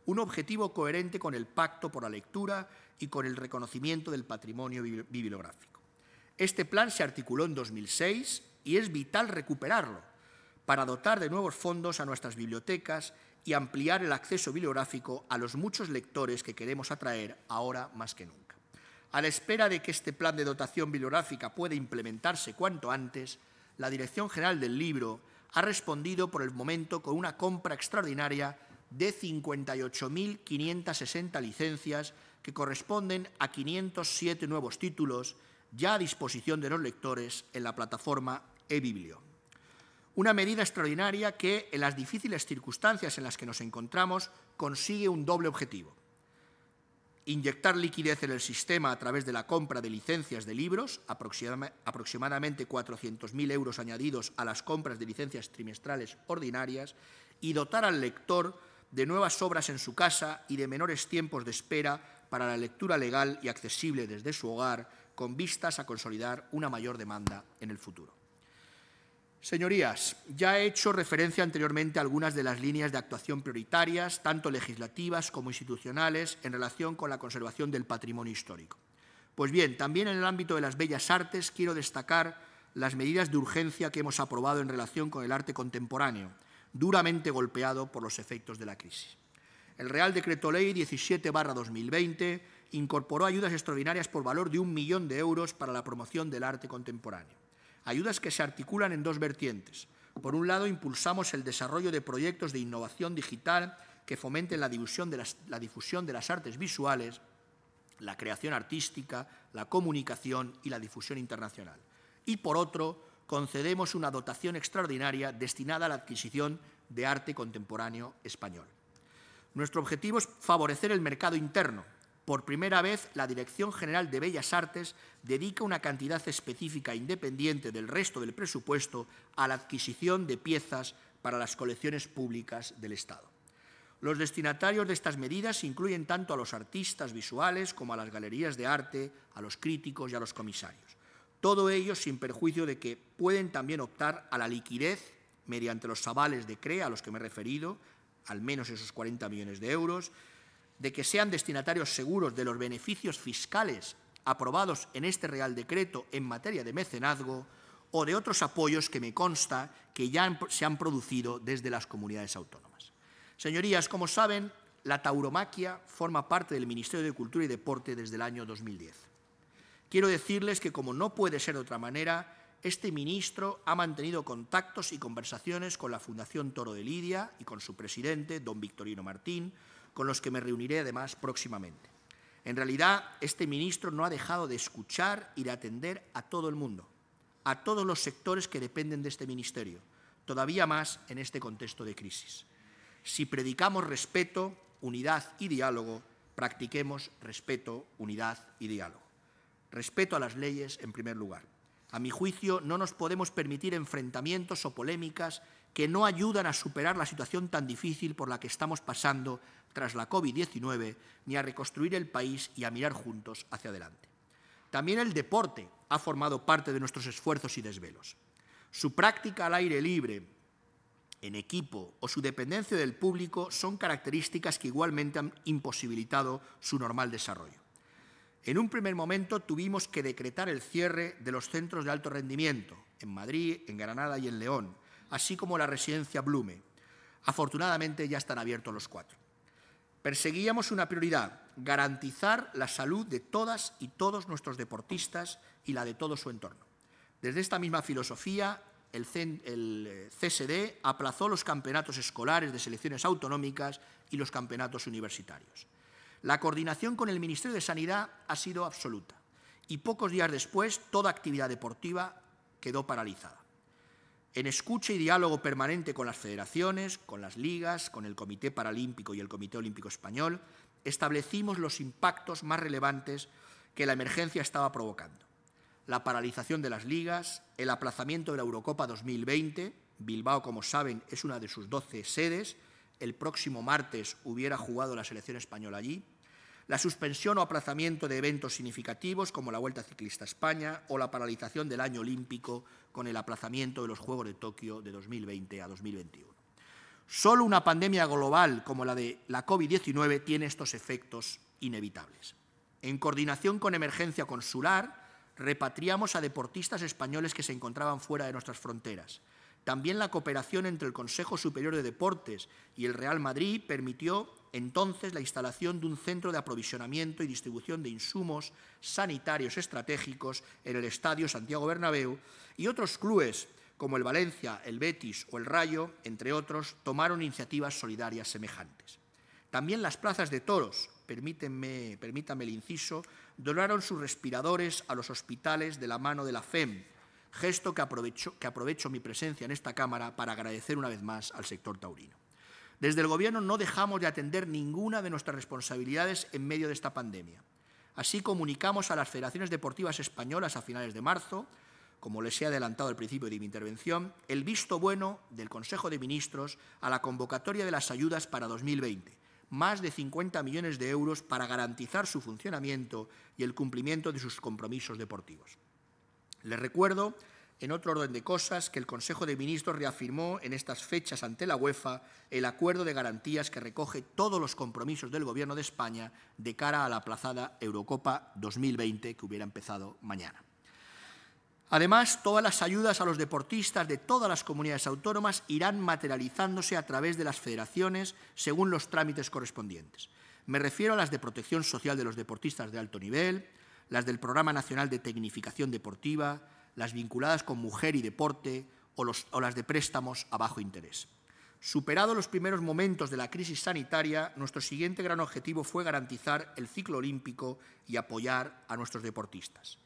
[SPEAKER 1] un objetivo coherente con el Pacto por la Lectura y con el reconocimiento del patrimonio bibliográfico. Este plan se articuló en 2006 y es vital recuperarlo para dotar de nuevos fondos a nuestras bibliotecas y ampliar el acceso bibliográfico a los muchos lectores que queremos atraer ahora más que nunca. A la espera de que este plan de dotación bibliográfica pueda implementarse cuanto antes, la Dirección General del Libro ha respondido por el momento con una compra extraordinaria de 58.560 licencias que corresponden a 507 nuevos títulos ya a disposición de los lectores en la plataforma eBiblio una medida extraordinaria que, en las difíciles circunstancias en las que nos encontramos, consigue un doble objetivo. Inyectar liquidez en el sistema a través de la compra de licencias de libros, aproximadamente 400.000 euros añadidos a las compras de licencias trimestrales ordinarias, y dotar al lector de nuevas obras en su casa y de menores tiempos de espera para la lectura legal y accesible desde su hogar, con vistas a consolidar una mayor demanda en el futuro. Señorías, ya he hecho referencia anteriormente a algunas de las líneas de actuación prioritarias, tanto legislativas como institucionales, en relación con la conservación del patrimonio histórico. Pues bien, también en el ámbito de las bellas artes quiero destacar las medidas de urgencia que hemos aprobado en relación con el arte contemporáneo, duramente golpeado por los efectos de la crisis. El Real Decreto Ley 17-2020 incorporó ayudas extraordinarias por valor de un millón de euros para la promoción del arte contemporáneo. Ayudas que se articulan en dos vertientes. Por un lado, impulsamos el desarrollo de proyectos de innovación digital que fomenten la difusión de las, artes visuales, la creación artística, la comunicación y la difusión internacional. Y por otro, concedemos una dotación extraordinaria destinada a la adquisición de arte contemporáneo español. Nuestro objetivo es favorecer el mercado interno, por primera vez la Dirección General de Bellas Artes dedica una cantidad específica e independiente del resto del presupuesto a la adquisición de piezas para las colecciones públicas del Estado. Los destinatarios de estas medidas incluyen tanto a los artistas visuales como a las galerías de arte, a los críticos y a los comisarios. Todo ello sin perjuicio de que pueden también optar a la liquidez mediante los avales de CREA a los que me he referido, al menos esos 40 millones de euros, de que sean destinatarios seguros de los beneficios fiscales aprobados en este Real Decreto en materia de mecenazgo o de otros apoyos que me consta que ya se han producido desde las comunidades autónomas. Señorías, como saben, la tauromaquia forma parte del Ministerio de Cultura y Deporte desde el año 2010. Quiero decirles que, como no puede ser de otra manera, este ministro ha mantenido contactos y conversaciones con la Fundación Toro de Lidia y con su presidente, don Victorino Martín, con los que me reuniré además próximamente. En realidad, este ministro no ha dejado de escuchar y de atender a todo el mundo, a todos los sectores que dependen de este ministerio, todavía más en este contexto de crisis. Si predicamos respeto, unidad y diálogo, practiquemos respeto, unidad y diálogo. Respeto a las leyes, en primer lugar. A mi juicio, no nos podemos permitir enfrentamientos o polémicas que no ayudan a superar la situación tan difícil por la que estamos pasando tras la COVID-19, ni a reconstruir el país y a mirar juntos hacia adelante. También el deporte ha formado parte de nuestros esfuerzos y desvelos. Su práctica al aire libre, en equipo o su dependencia del público son características que igualmente han imposibilitado su normal desarrollo. En un primer momento tuvimos que decretar el cierre de los centros de alto rendimiento en Madrid, en Granada y en León, así como la residencia Blume. Afortunadamente ya están abiertos los cuatro. Perseguíamos una prioridad, garantizar la salud de todas y todos nuestros deportistas y la de todo su entorno. Desde esta misma filosofía, el, CSD eh, aplazó los campeonatos escolares de selecciones autonómicas y los campeonatos universitarios. La coordinación con el Ministerio de Sanidad ha sido absoluta y pocos días después toda actividad deportiva quedó paralizada en escucha y diálogo permanente con las federaciones, con las ligas, con el Comité Paralímpico y el Comité Olímpico Español, establecimos los impactos más relevantes que la emergencia estaba provocando. La paralización de las ligas, el aplazamiento de la Eurocopa 2020, Bilbao, como saben, es una de sus 12 sedes, el próximo martes hubiera jugado la selección española allí, la suspensión o aplazamiento de eventos significativos como la Vuelta Ciclista a España o la paralización del año olímpico con el aplazamiento de los Juegos de Tokio de 2020 a 2021. Solo una pandemia global como la de la COVID-19 tiene estos efectos inevitables. En coordinación con Emergencia Consular, repatriamos a deportistas españoles que se encontraban fuera de nuestras fronteras. También la cooperación entre el Consejo Superior de Deportes y el Real Madrid permitió entonces la instalación de un centro de aprovisionamiento y distribución de insumos sanitarios estratégicos en el Estadio Santiago Bernabéu y otros clubes como el Valencia, el Betis o el Rayo, entre otros, tomaron iniciativas solidarias semejantes. También las plazas de toros, permítanme, permítame el inciso, donaron sus respiradores a los hospitales de la mano de la FEM, gesto que aprovecho, que aprovecho mi presencia en esta Cámara para agradecer una vez más al sector taurino. Desde el Gobierno no dejamos de atender ninguna de nuestras responsabilidades en medio de esta pandemia. Así comunicamos a las federaciones deportivas españolas a finales de marzo, como les he adelantado al principio de mi intervención, el visto bueno del Consejo de Ministros a la convocatoria de las ayudas para 2020, más de 50 millones de euros para garantizar su funcionamiento y el cumplimiento de sus compromisos deportivos. Les recuerdo en otro orden de cosas, que el Consejo de Ministros reafirmó en estas fechas ante la UEFA el acuerdo de garantías que recoge todos los compromisos del Gobierno de España de cara a la aplazada Eurocopa 2020 que hubiera empezado mañana. Además, todas las ayudas a los deportistas de todas las comunidades autónomas irán materializándose a través de las federaciones según los trámites correspondientes. Me refiero a las de protección social de los deportistas de alto nivel, las del Programa Nacional de Tecnificación Deportiva, las vinculadas con mujer y deporte o, las de préstamos a bajo interés. Superados los primeros momentos de la crisis sanitaria, nuestro siguiente gran objetivo fue garantizar el ciclo olímpico y apoyar a nuestros deportistas.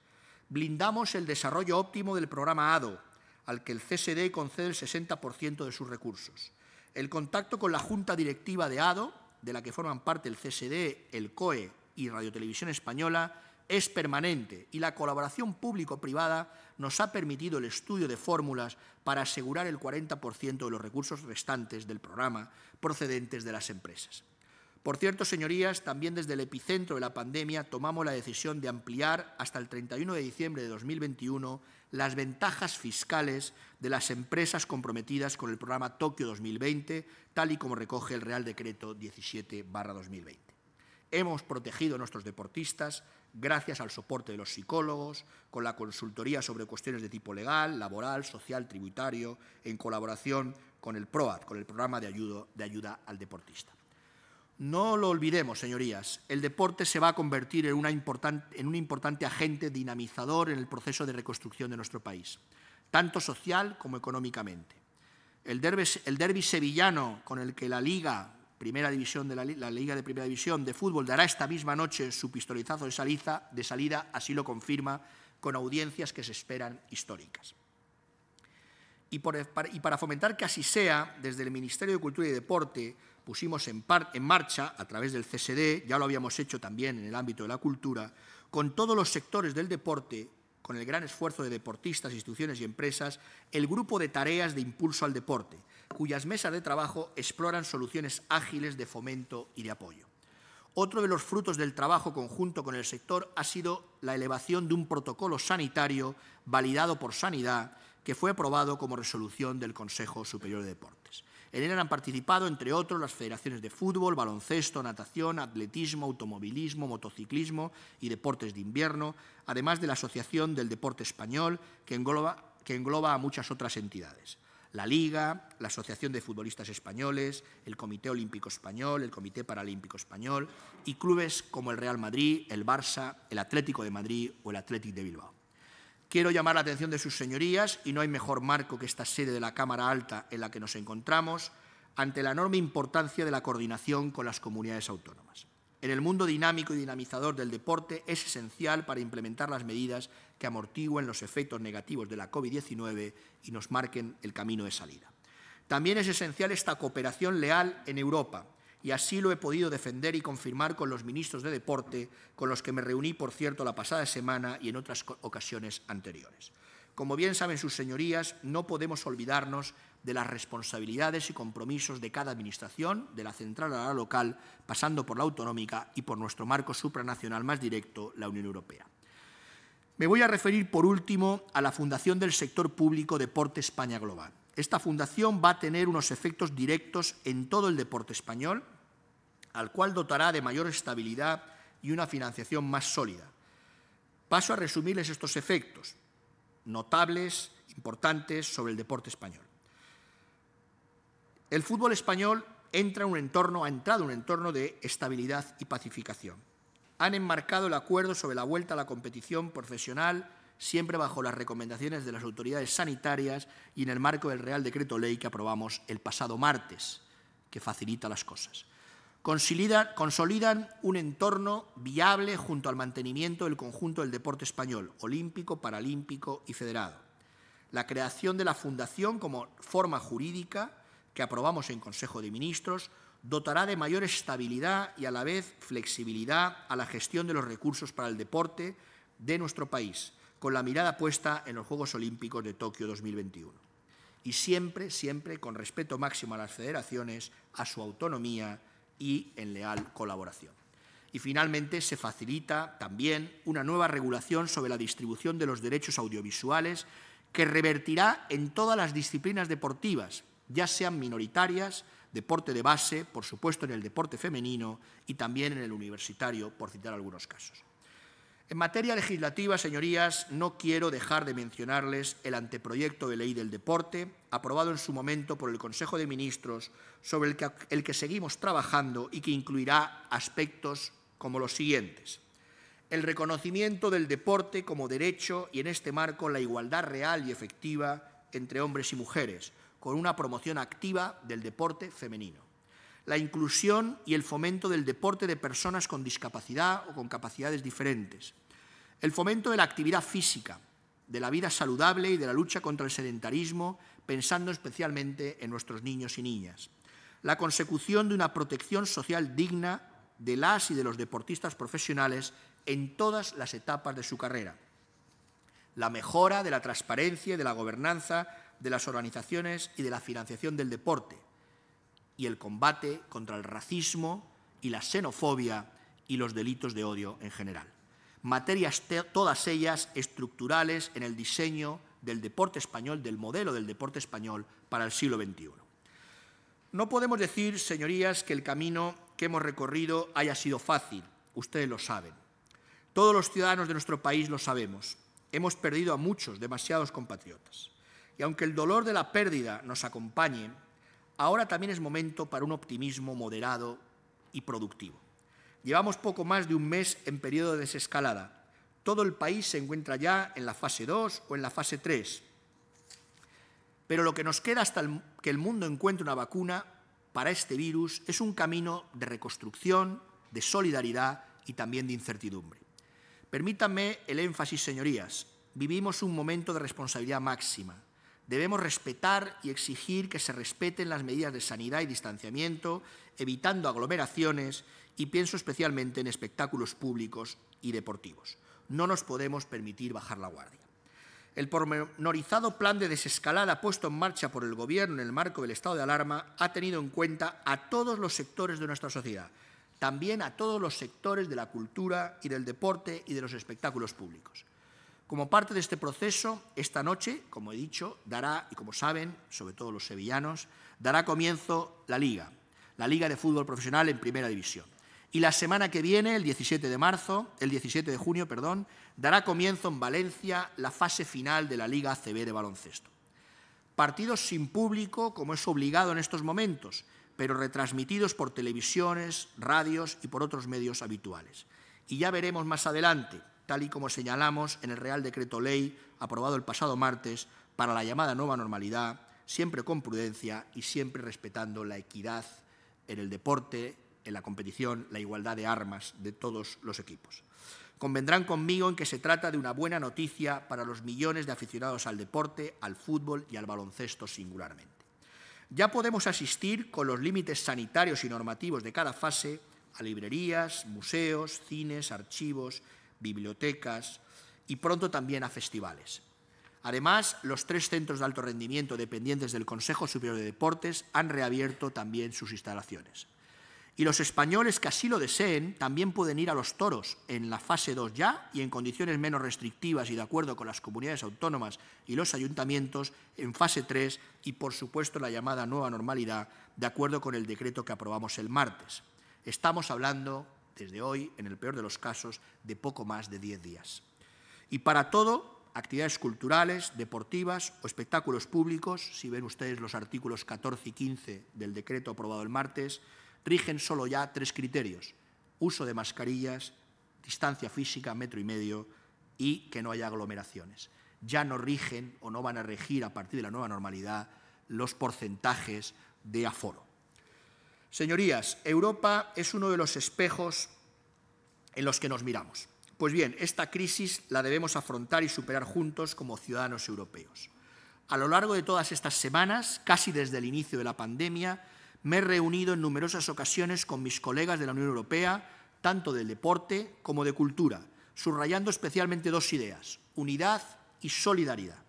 [SPEAKER 1] Blindamos el desarrollo óptimo del programa ADO, al que el CSD concede el 60% de sus recursos. El contacto con la Junta Directiva de ADO, de la que forman parte el CSD, el COE y Radiotelevisión Española, es permanente y la colaboración público-privada nos ha permitido el estudio de fórmulas para asegurar el 40% de los recursos restantes del programa procedentes de las empresas. Por cierto, señorías, también desde el epicentro de la pandemia tomamos la decisión de ampliar hasta el 31 de diciembre de 2021 las ventajas fiscales de las empresas comprometidas con el programa Tokio 2020, tal y como recoge el Real Decreto 17-2020. Hemos protegido a nuestros deportistas, gracias al soporte de los psicólogos, con la consultoría sobre cuestiones de tipo legal, laboral, social, tributario, en colaboración con el PROAD, con el Programa de, Ayuda al Deportista. No lo olvidemos, señorías, el deporte se va a convertir en, un importante agente dinamizador en el proceso de reconstrucción de nuestro país, tanto social como económicamente. El el derby sevillano con el que la Liga división de la, Liga de Primera División de Fútbol dará esta misma noche su pistolizazo de, de salida, así lo confirma, con audiencias que se esperan históricas. E-, y, para, fomentar que así sea, desde el Ministerio de Cultura y Deporte pusimos en, en marcha, a través del CSD, ya lo habíamos hecho también en el ámbito de la cultura, con todos los sectores del deporte con el gran esfuerzo de deportistas, instituciones y empresas, el grupo de tareas de impulso al deporte, cuyas mesas de trabajo exploran soluciones ágiles de fomento y de apoyo. Otro de los frutos del trabajo conjunto con el sector ha sido la elevación de un protocolo sanitario validado por Sanidad que fue aprobado como resolución del Consejo Superior de Deportes. En él han participado, entre otros, las federaciones de fútbol, baloncesto, natación, atletismo, automovilismo, motociclismo y deportes de invierno, además de la Asociación del Deporte Español, que engloba, que engloba a muchas otras entidades la Liga, la Asociación de Futbolistas Españoles, el Comité Olímpico Español, el Comité Paralímpico Español y clubes como el Real Madrid, el Barça, el Atlético de Madrid o el Atlético de Bilbao. Quiero llamar la atención de sus señorías, y no hay mejor marco que esta sede de la Cámara Alta en la que nos encontramos, ante la enorme importancia de la coordinación con las comunidades autónomas. En el mundo dinámico y dinamizador del deporte es esencial para implementar las medidas que amortiguen los efectos negativos de la COVID-19 y nos marquen el camino de salida. También es esencial esta cooperación leal en Europa, y así lo he podido defender y confirmar con los ministros de Deporte, con los que me reuní, por cierto, la pasada semana y en otras ocasiones anteriores. Como bien saben sus señorías, no podemos olvidarnos de las responsabilidades y compromisos de cada administración, de la central a la local, pasando por la autonómica y por nuestro marco supranacional más directo, la Unión Europea. Me voy a referir, por último, a la fundación del sector público Deporte España Global. Esta fundación va a tener unos efectos directos en todo el deporte español, al cual dotará de mayor estabilidad y una financiación más sólida. Paso a resumirles estos efectos notables, importantes, sobre el deporte español. El fútbol español entra en un entorno, ha entrado en un entorno de estabilidad y pacificación han enmarcado el acuerdo sobre la vuelta a la competición profesional siempre bajo las recomendaciones de las autoridades sanitarias y en el marco del Real Decreto Ley que aprobamos el pasado martes, que facilita las cosas. consolidan un entorno viable junto al mantenimiento del conjunto del deporte español, olímpico, paralímpico y federado. La creación de la Fundación como forma jurídica que aprobamos en Consejo de Ministros dotará de mayor estabilidad y a la vez flexibilidad a la gestión de los recursos para el deporte de nuestro país, con la mirada puesta en los Juegos Olímpicos de Tokio 2021. Y siempre, siempre con respeto máximo a las federaciones, a su autonomía y en leal colaboración. Y finalmente se facilita también una nueva regulación sobre la distribución de los derechos audiovisuales que revertirá en todas las disciplinas deportivas, ya sean minoritarias, deporte de base, por supuesto en el deporte femenino y también en el universitario, por citar algunos casos. En materia legislativa, señorías, no quiero dejar de mencionarles el anteproyecto de ley del deporte, aprobado en su momento por el Consejo de Ministros, sobre el que, el que seguimos trabajando y que incluirá aspectos como los siguientes. El reconocimiento del deporte como derecho y, en este marco, la igualdad real y efectiva entre hombres y mujeres, con una promoción activa del deporte femenino. La inclusión y el fomento del deporte de personas con discapacidad o con capacidades diferentes. El fomento de la actividad física, de la vida saludable y de la lucha contra el sedentarismo, pensando especialmente en nuestros niños y niñas. La consecución de una protección social digna de las y de los deportistas profesionales en todas las etapas de su carrera. La mejora de la transparencia y de la gobernanza de las organizaciones y de la financiación del deporte y el combate contra el racismo y la xenofobia y los delitos de odio en general. Materias todas ellas estructurales en el diseño del deporte español, del modelo del deporte español para el siglo XXI. No podemos decir, señorías, que el camino que hemos recorrido haya sido fácil. Ustedes lo saben. Todos los ciudadanos de nuestro país lo sabemos. Hemos perdido a muchos, demasiados compatriotas aunque el dolor de la pérdida nos acompañe, ahora también es momento para un optimismo moderado y productivo. Llevamos poco más de un mes en periodo de desescalada. Todo el país se encuentra ya en la fase 2 o en la fase 3. Pero lo que nos queda hasta que el mundo encuentre una vacuna para este virus es un camino de reconstrucción, de solidaridad y también de incertidumbre. Permítanme el énfasis, señorías. Vivimos un momento de responsabilidad máxima, Debemos respetar y exigir que se respeten las medidas de sanidad y distanciamiento, evitando aglomeraciones y pienso especialmente en espectáculos públicos y deportivos. No nos podemos permitir bajar la guardia. El pormenorizado plan de desescalada puesto en marcha por el Gobierno en el marco del estado de alarma ha tenido en cuenta a todos los sectores de nuestra sociedad, también a todos los sectores de la cultura y del deporte y de los espectáculos públicos. Como parte de este proceso, esta noche, como he dicho, dará, y como saben, sobre todo los sevillanos, dará comienzo la Liga, la Liga de Fútbol Profesional en Primera División. Y la semana que viene, el 17 de marzo, el 17 de junio, perdón, dará comienzo en Valencia la fase final de la Liga ACB de baloncesto. Partidos sin público, como es obligado en estos momentos, pero retransmitidos por televisiones, radios y por otros medios habituales. Y ya veremos más adelante tal y como señalamos en el Real Decreto Ley aprobado el pasado martes para la llamada nueva normalidad, siempre con prudencia y siempre respetando la equidad en el deporte, en la competición, la igualdad de armas de todos los equipos. Convendrán conmigo en que se trata de una buena noticia para los millones de aficionados al deporte, al fútbol y al baloncesto singularmente. Ya podemos asistir con los límites sanitarios y normativos de cada fase a librerías, museos, cines, archivos, bibliotecas y pronto también a festivales. Además, los tres centros de alto rendimiento dependientes del Consejo Superior de Deportes han reabierto también sus instalaciones. Y los españoles que así lo deseen también pueden ir a los toros en la fase 2 ya y en condiciones menos restrictivas y de acuerdo con las comunidades autónomas y los ayuntamientos en fase 3 y, por supuesto, la llamada nueva normalidad de acuerdo con el decreto que aprobamos el martes. Estamos hablando desde hoy, en el peor de los casos, de poco más de 10 días. Y para todo, actividades culturales, deportivas o espectáculos públicos, si ven ustedes los artículos 14 y 15 del decreto aprobado el martes, rigen solo ya tres criterios, uso de mascarillas, distancia física, metro y medio, y que no haya aglomeraciones. Ya no rigen o no van a regir a partir de la nueva normalidad los porcentajes de aforo. Señorías, Europa es uno de los espejos en los que nos miramos. Pues bien, esta crisis la debemos afrontar y superar juntos como ciudadanos europeos. A lo largo de todas estas semanas, casi desde el inicio de la pandemia, me he reunido en numerosas ocasiones con mis colegas de la Unión Europea, tanto del deporte como de cultura, subrayando especialmente dos ideas, unidad y solidaridad.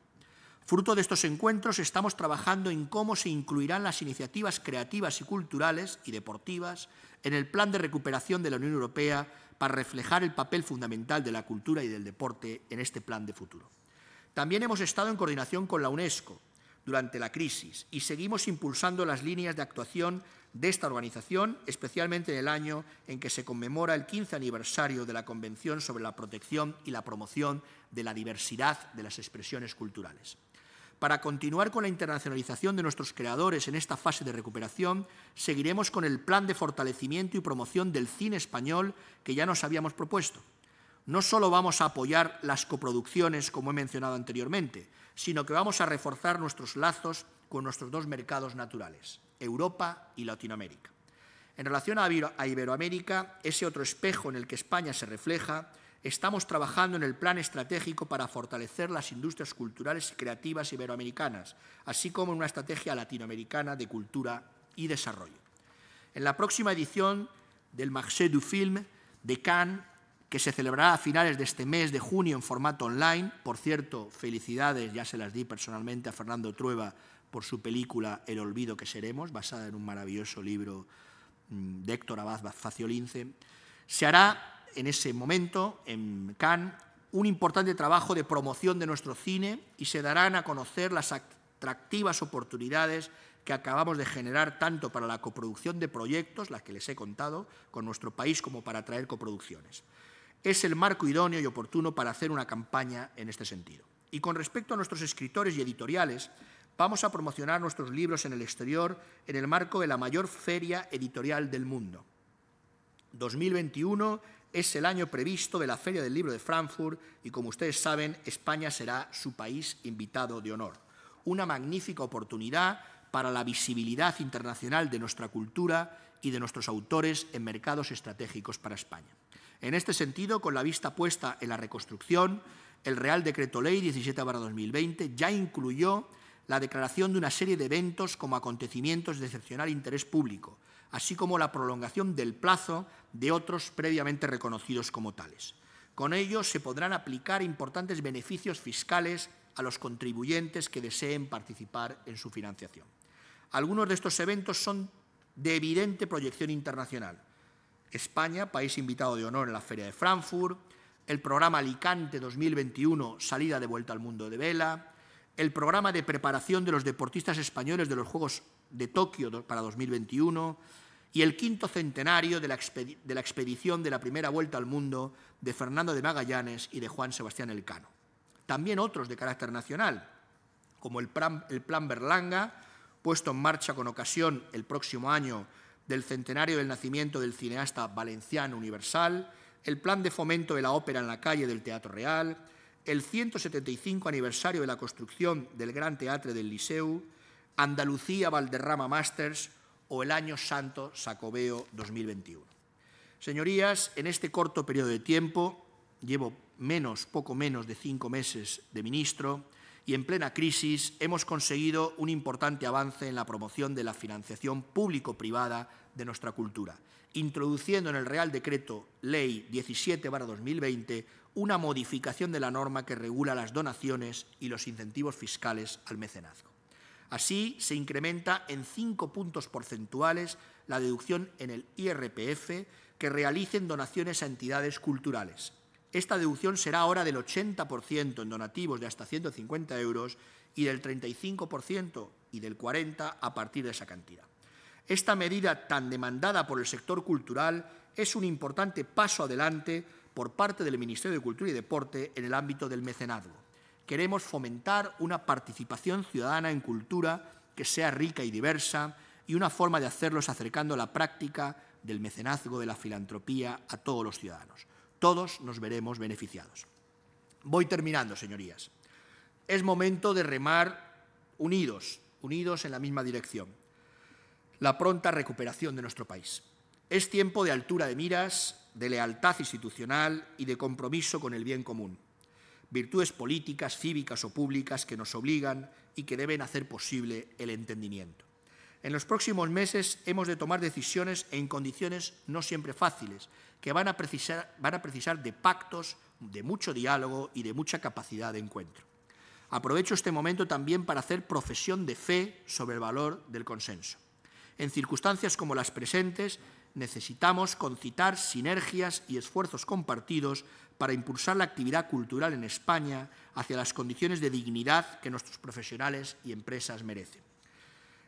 [SPEAKER 1] Fruto de estos encuentros estamos trabajando en cómo se incluirán las iniciativas creativas y culturales y deportivas en el plan de recuperación de la Unión Europea para reflejar el papel fundamental de la cultura y del deporte en este plan de futuro. También hemos estado en coordinación con la UNESCO durante la crisis y seguimos impulsando las líneas de actuación de esta organización, especialmente en el año en que se conmemora el 15 aniversario de la Convención sobre la protección y la promoción de la diversidad de las expresiones culturales. Para continuar con la internacionalización de nuestros creadores en esta fase de recuperación, seguiremos con el plan de fortalecimiento y promoción del cine español que ya nos habíamos propuesto. No solo vamos a apoyar las coproducciones, como he mencionado anteriormente, sino que vamos a reforzar nuestros lazos con nuestros dos mercados naturales, Europa y Latinoamérica. En relación a Iberoamérica, ese otro espejo en el que España se refleja, estamos trabajando en el plan estratégico para fortalecer las industrias culturales y creativas iberoamericanas, así como en una estrategia latinoamericana de cultura y desarrollo. En la próxima edición del Marché du Film de Cannes, que se celebrará a finales de este mes de junio en formato online, por cierto, felicidades, ya se las di personalmente a Fernando Trueba por su película El olvido que seremos, basada en un maravilloso libro mm, de Héctor Abad Faciolince, se hará en ese momento, en Cannes, un importante trabajo de promoción de nuestro cine y se darán a conocer las atractivas oportunidades que acabamos de generar tanto para la coproducción de proyectos, las que les he contado, con nuestro país como para atraer coproducciones. Es el marco idóneo y oportuno para hacer una campaña en este sentido. Y con respecto a nuestros escritores y editoriales, vamos a promocionar nuestros libros en el exterior en el marco de la mayor feria editorial del mundo. 2021 es el año previsto de la Feria del Libro de Frankfurt y, como ustedes saben, España será su país invitado de honor. Una magnífica oportunidad para la visibilidad internacional de nuestra cultura y de nuestros autores en mercados estratégicos para España. En este sentido, con la vista puesta en la reconstrucción, el Real Decreto Ley 17-2020 ya incluyó la declaración de una serie de eventos como acontecimientos de excepcional interés público, así como la prolongación del plazo de otros previamente reconocidos como tales. Con ello se podrán aplicar importantes beneficios fiscales a los contribuyentes que deseen participar en su financiación. Algunos de estos eventos son de evidente proyección internacional. España, país invitado de honor en la Feria de Frankfurt, el programa Alicante 2021, salida de vuelta al mundo de vela, el programa de preparación de los deportistas españoles de los Juegos de Tokio para 2021, y el quinto centenario de la, expedición de la primera vuelta al mundo de Fernando de Magallanes y de Juan Sebastián Elcano. También otros de carácter nacional, como el plan, el plan Berlanga, puesto en marcha con ocasión el próximo año del centenario del nacimiento del cineasta valenciano universal, el plan de fomento de la ópera en la calle del Teatro Real, el 175 aniversario de la construcción del Gran teatro del Liceu, Andalucía Valderrama Masters, o el Año Santo Sacobeo 2021. Señorías, en este corto periodo de tiempo, llevo menos, poco menos de cinco meses de ministro, y en plena crisis hemos conseguido un importante avance en la promoción de la financiación público-privada de nuestra cultura, introduciendo en el Real Decreto Ley 17-2020 una modificación de la norma que regula las donaciones y los incentivos fiscales al mecenazgo. Así, se incrementa en cinco puntos porcentuales la deducción en el IRPF que realicen donaciones a entidades culturales. Esta deducción será ahora del 80% en donativos de hasta 150 euros y del 35% y del 40% a partir de esa cantidad. Esta medida tan demandada por el sector cultural es un importante paso adelante por parte del Ministerio de Cultura y Deporte en el ámbito del mecenazgo. Queremos fomentar una participación ciudadana en cultura que sea rica y diversa y una forma de hacerlo es acercando la práctica del mecenazgo, de la filantropía a todos los ciudadanos. Todos nos veremos beneficiados. Voy terminando, señorías. Es momento de remar unidos, unidos en la misma dirección. La pronta recuperación de nuestro país. Es tiempo de altura de miras, de lealtad institucional y de compromiso con el bien común virtudes políticas, cívicas o públicas que nos obligan y que deben hacer posible el entendimiento. En los próximos meses hemos de tomar decisiones en condiciones no siempre fáciles, que van a precisar, van a precisar de pactos, de mucho diálogo y de mucha capacidad de encuentro. Aprovecho este momento también para hacer profesión de fe sobre el valor del consenso. En circunstancias como las presentes, necesitamos concitar sinergias y esfuerzos compartidos para impulsar la actividad cultural en España hacia las condiciones de dignidad que nuestros profesionales y empresas merecen.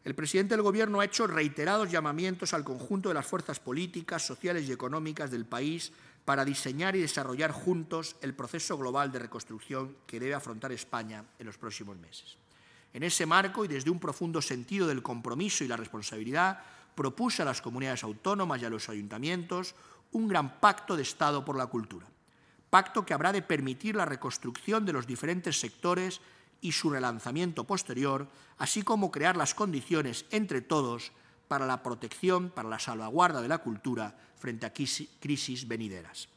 [SPEAKER 1] El presidente del Gobierno ha hecho reiterados llamamientos al conjunto de las fuerzas políticas, sociales y económicas del país para diseñar y desarrollar juntos el proceso global de reconstrucción que debe afrontar España en los próximos meses. En ese marco y desde un profundo sentido del compromiso y la responsabilidad, propuse a las comunidades autónomas y a los ayuntamientos un gran pacto de Estado por la cultura pacto que habrá de permitir la reconstrucción de los diferentes sectores y su relanzamiento posterior, así como crear las condiciones entre todos para la protección, para la salvaguarda de la cultura frente a crisis venideras.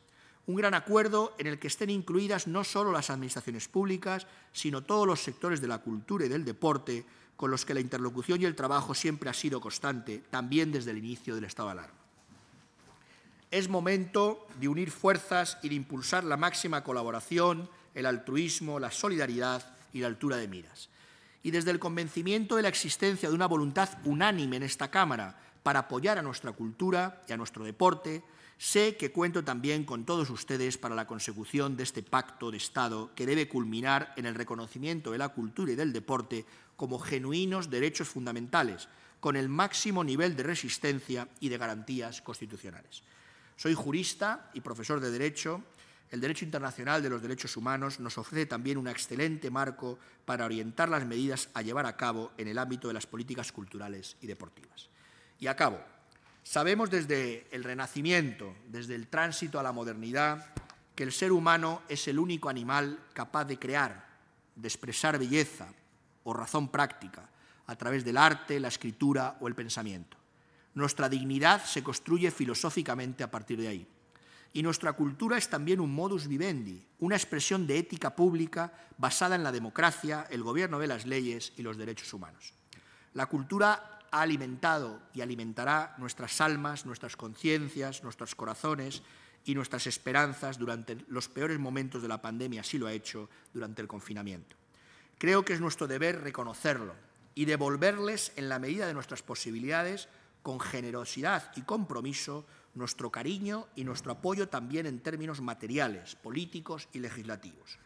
[SPEAKER 1] Un gran acuerdo en el que estén incluidas no solo las administraciones públicas, sino todos los sectores de la cultura y del deporte, con los que la interlocución y el trabajo siempre ha sido constante, también desde el inicio del estado de alarma. Es momento de unir fuerzas y de impulsar la máxima colaboración, el altruismo, la solidaridad y la altura de miras. Y desde el convencimiento de la existencia de una voluntad unánime en esta Cámara para apoyar a nuestra cultura y a nuestro deporte, sé que cuento también con todos ustedes para la consecución de este pacto de Estado que debe culminar en el reconocimiento de la cultura y del deporte como genuinos derechos fundamentales, con el máximo nivel de resistencia y de garantías constitucionales. Soy jurista y profesor de Derecho. El derecho internacional de los derechos humanos nos ofrece también un excelente marco para orientar las medidas a llevar a cabo en el ámbito de las políticas culturales y deportivas. Y acabo. Sabemos desde el Renacimiento, desde el tránsito a la modernidad, que el ser humano es el único animal capaz de crear, de expresar belleza o razón práctica a través del arte, la escritura o el pensamiento. Nuestra dignidad se construye filosóficamente a partir de ahí. Y nuestra cultura es también un modus vivendi, una expresión de ética pública basada en la democracia, el gobierno de las leyes y los derechos humanos. La cultura ha alimentado y alimentará nuestras almas, nuestras conciencias, nuestros corazones y nuestras esperanzas durante los peores momentos de la pandemia, así lo ha hecho durante el confinamiento. Creo que es nuestro deber reconocerlo y devolverles, en la medida de nuestras posibilidades, con generosidad y compromiso nuestro cariño y nuestro apoyo también en términos materiales, políticos y legislativos.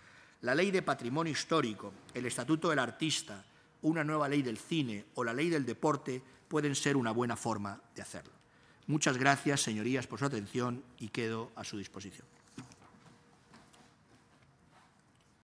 [SPEAKER 1] La ley de patrimonio histórico, el Estatuto del Artista, una nueva ley del cine o la ley del deporte pueden ser una buena forma de hacerlo. Muchas gracias, señorías, por su atención y quedo a su disposición.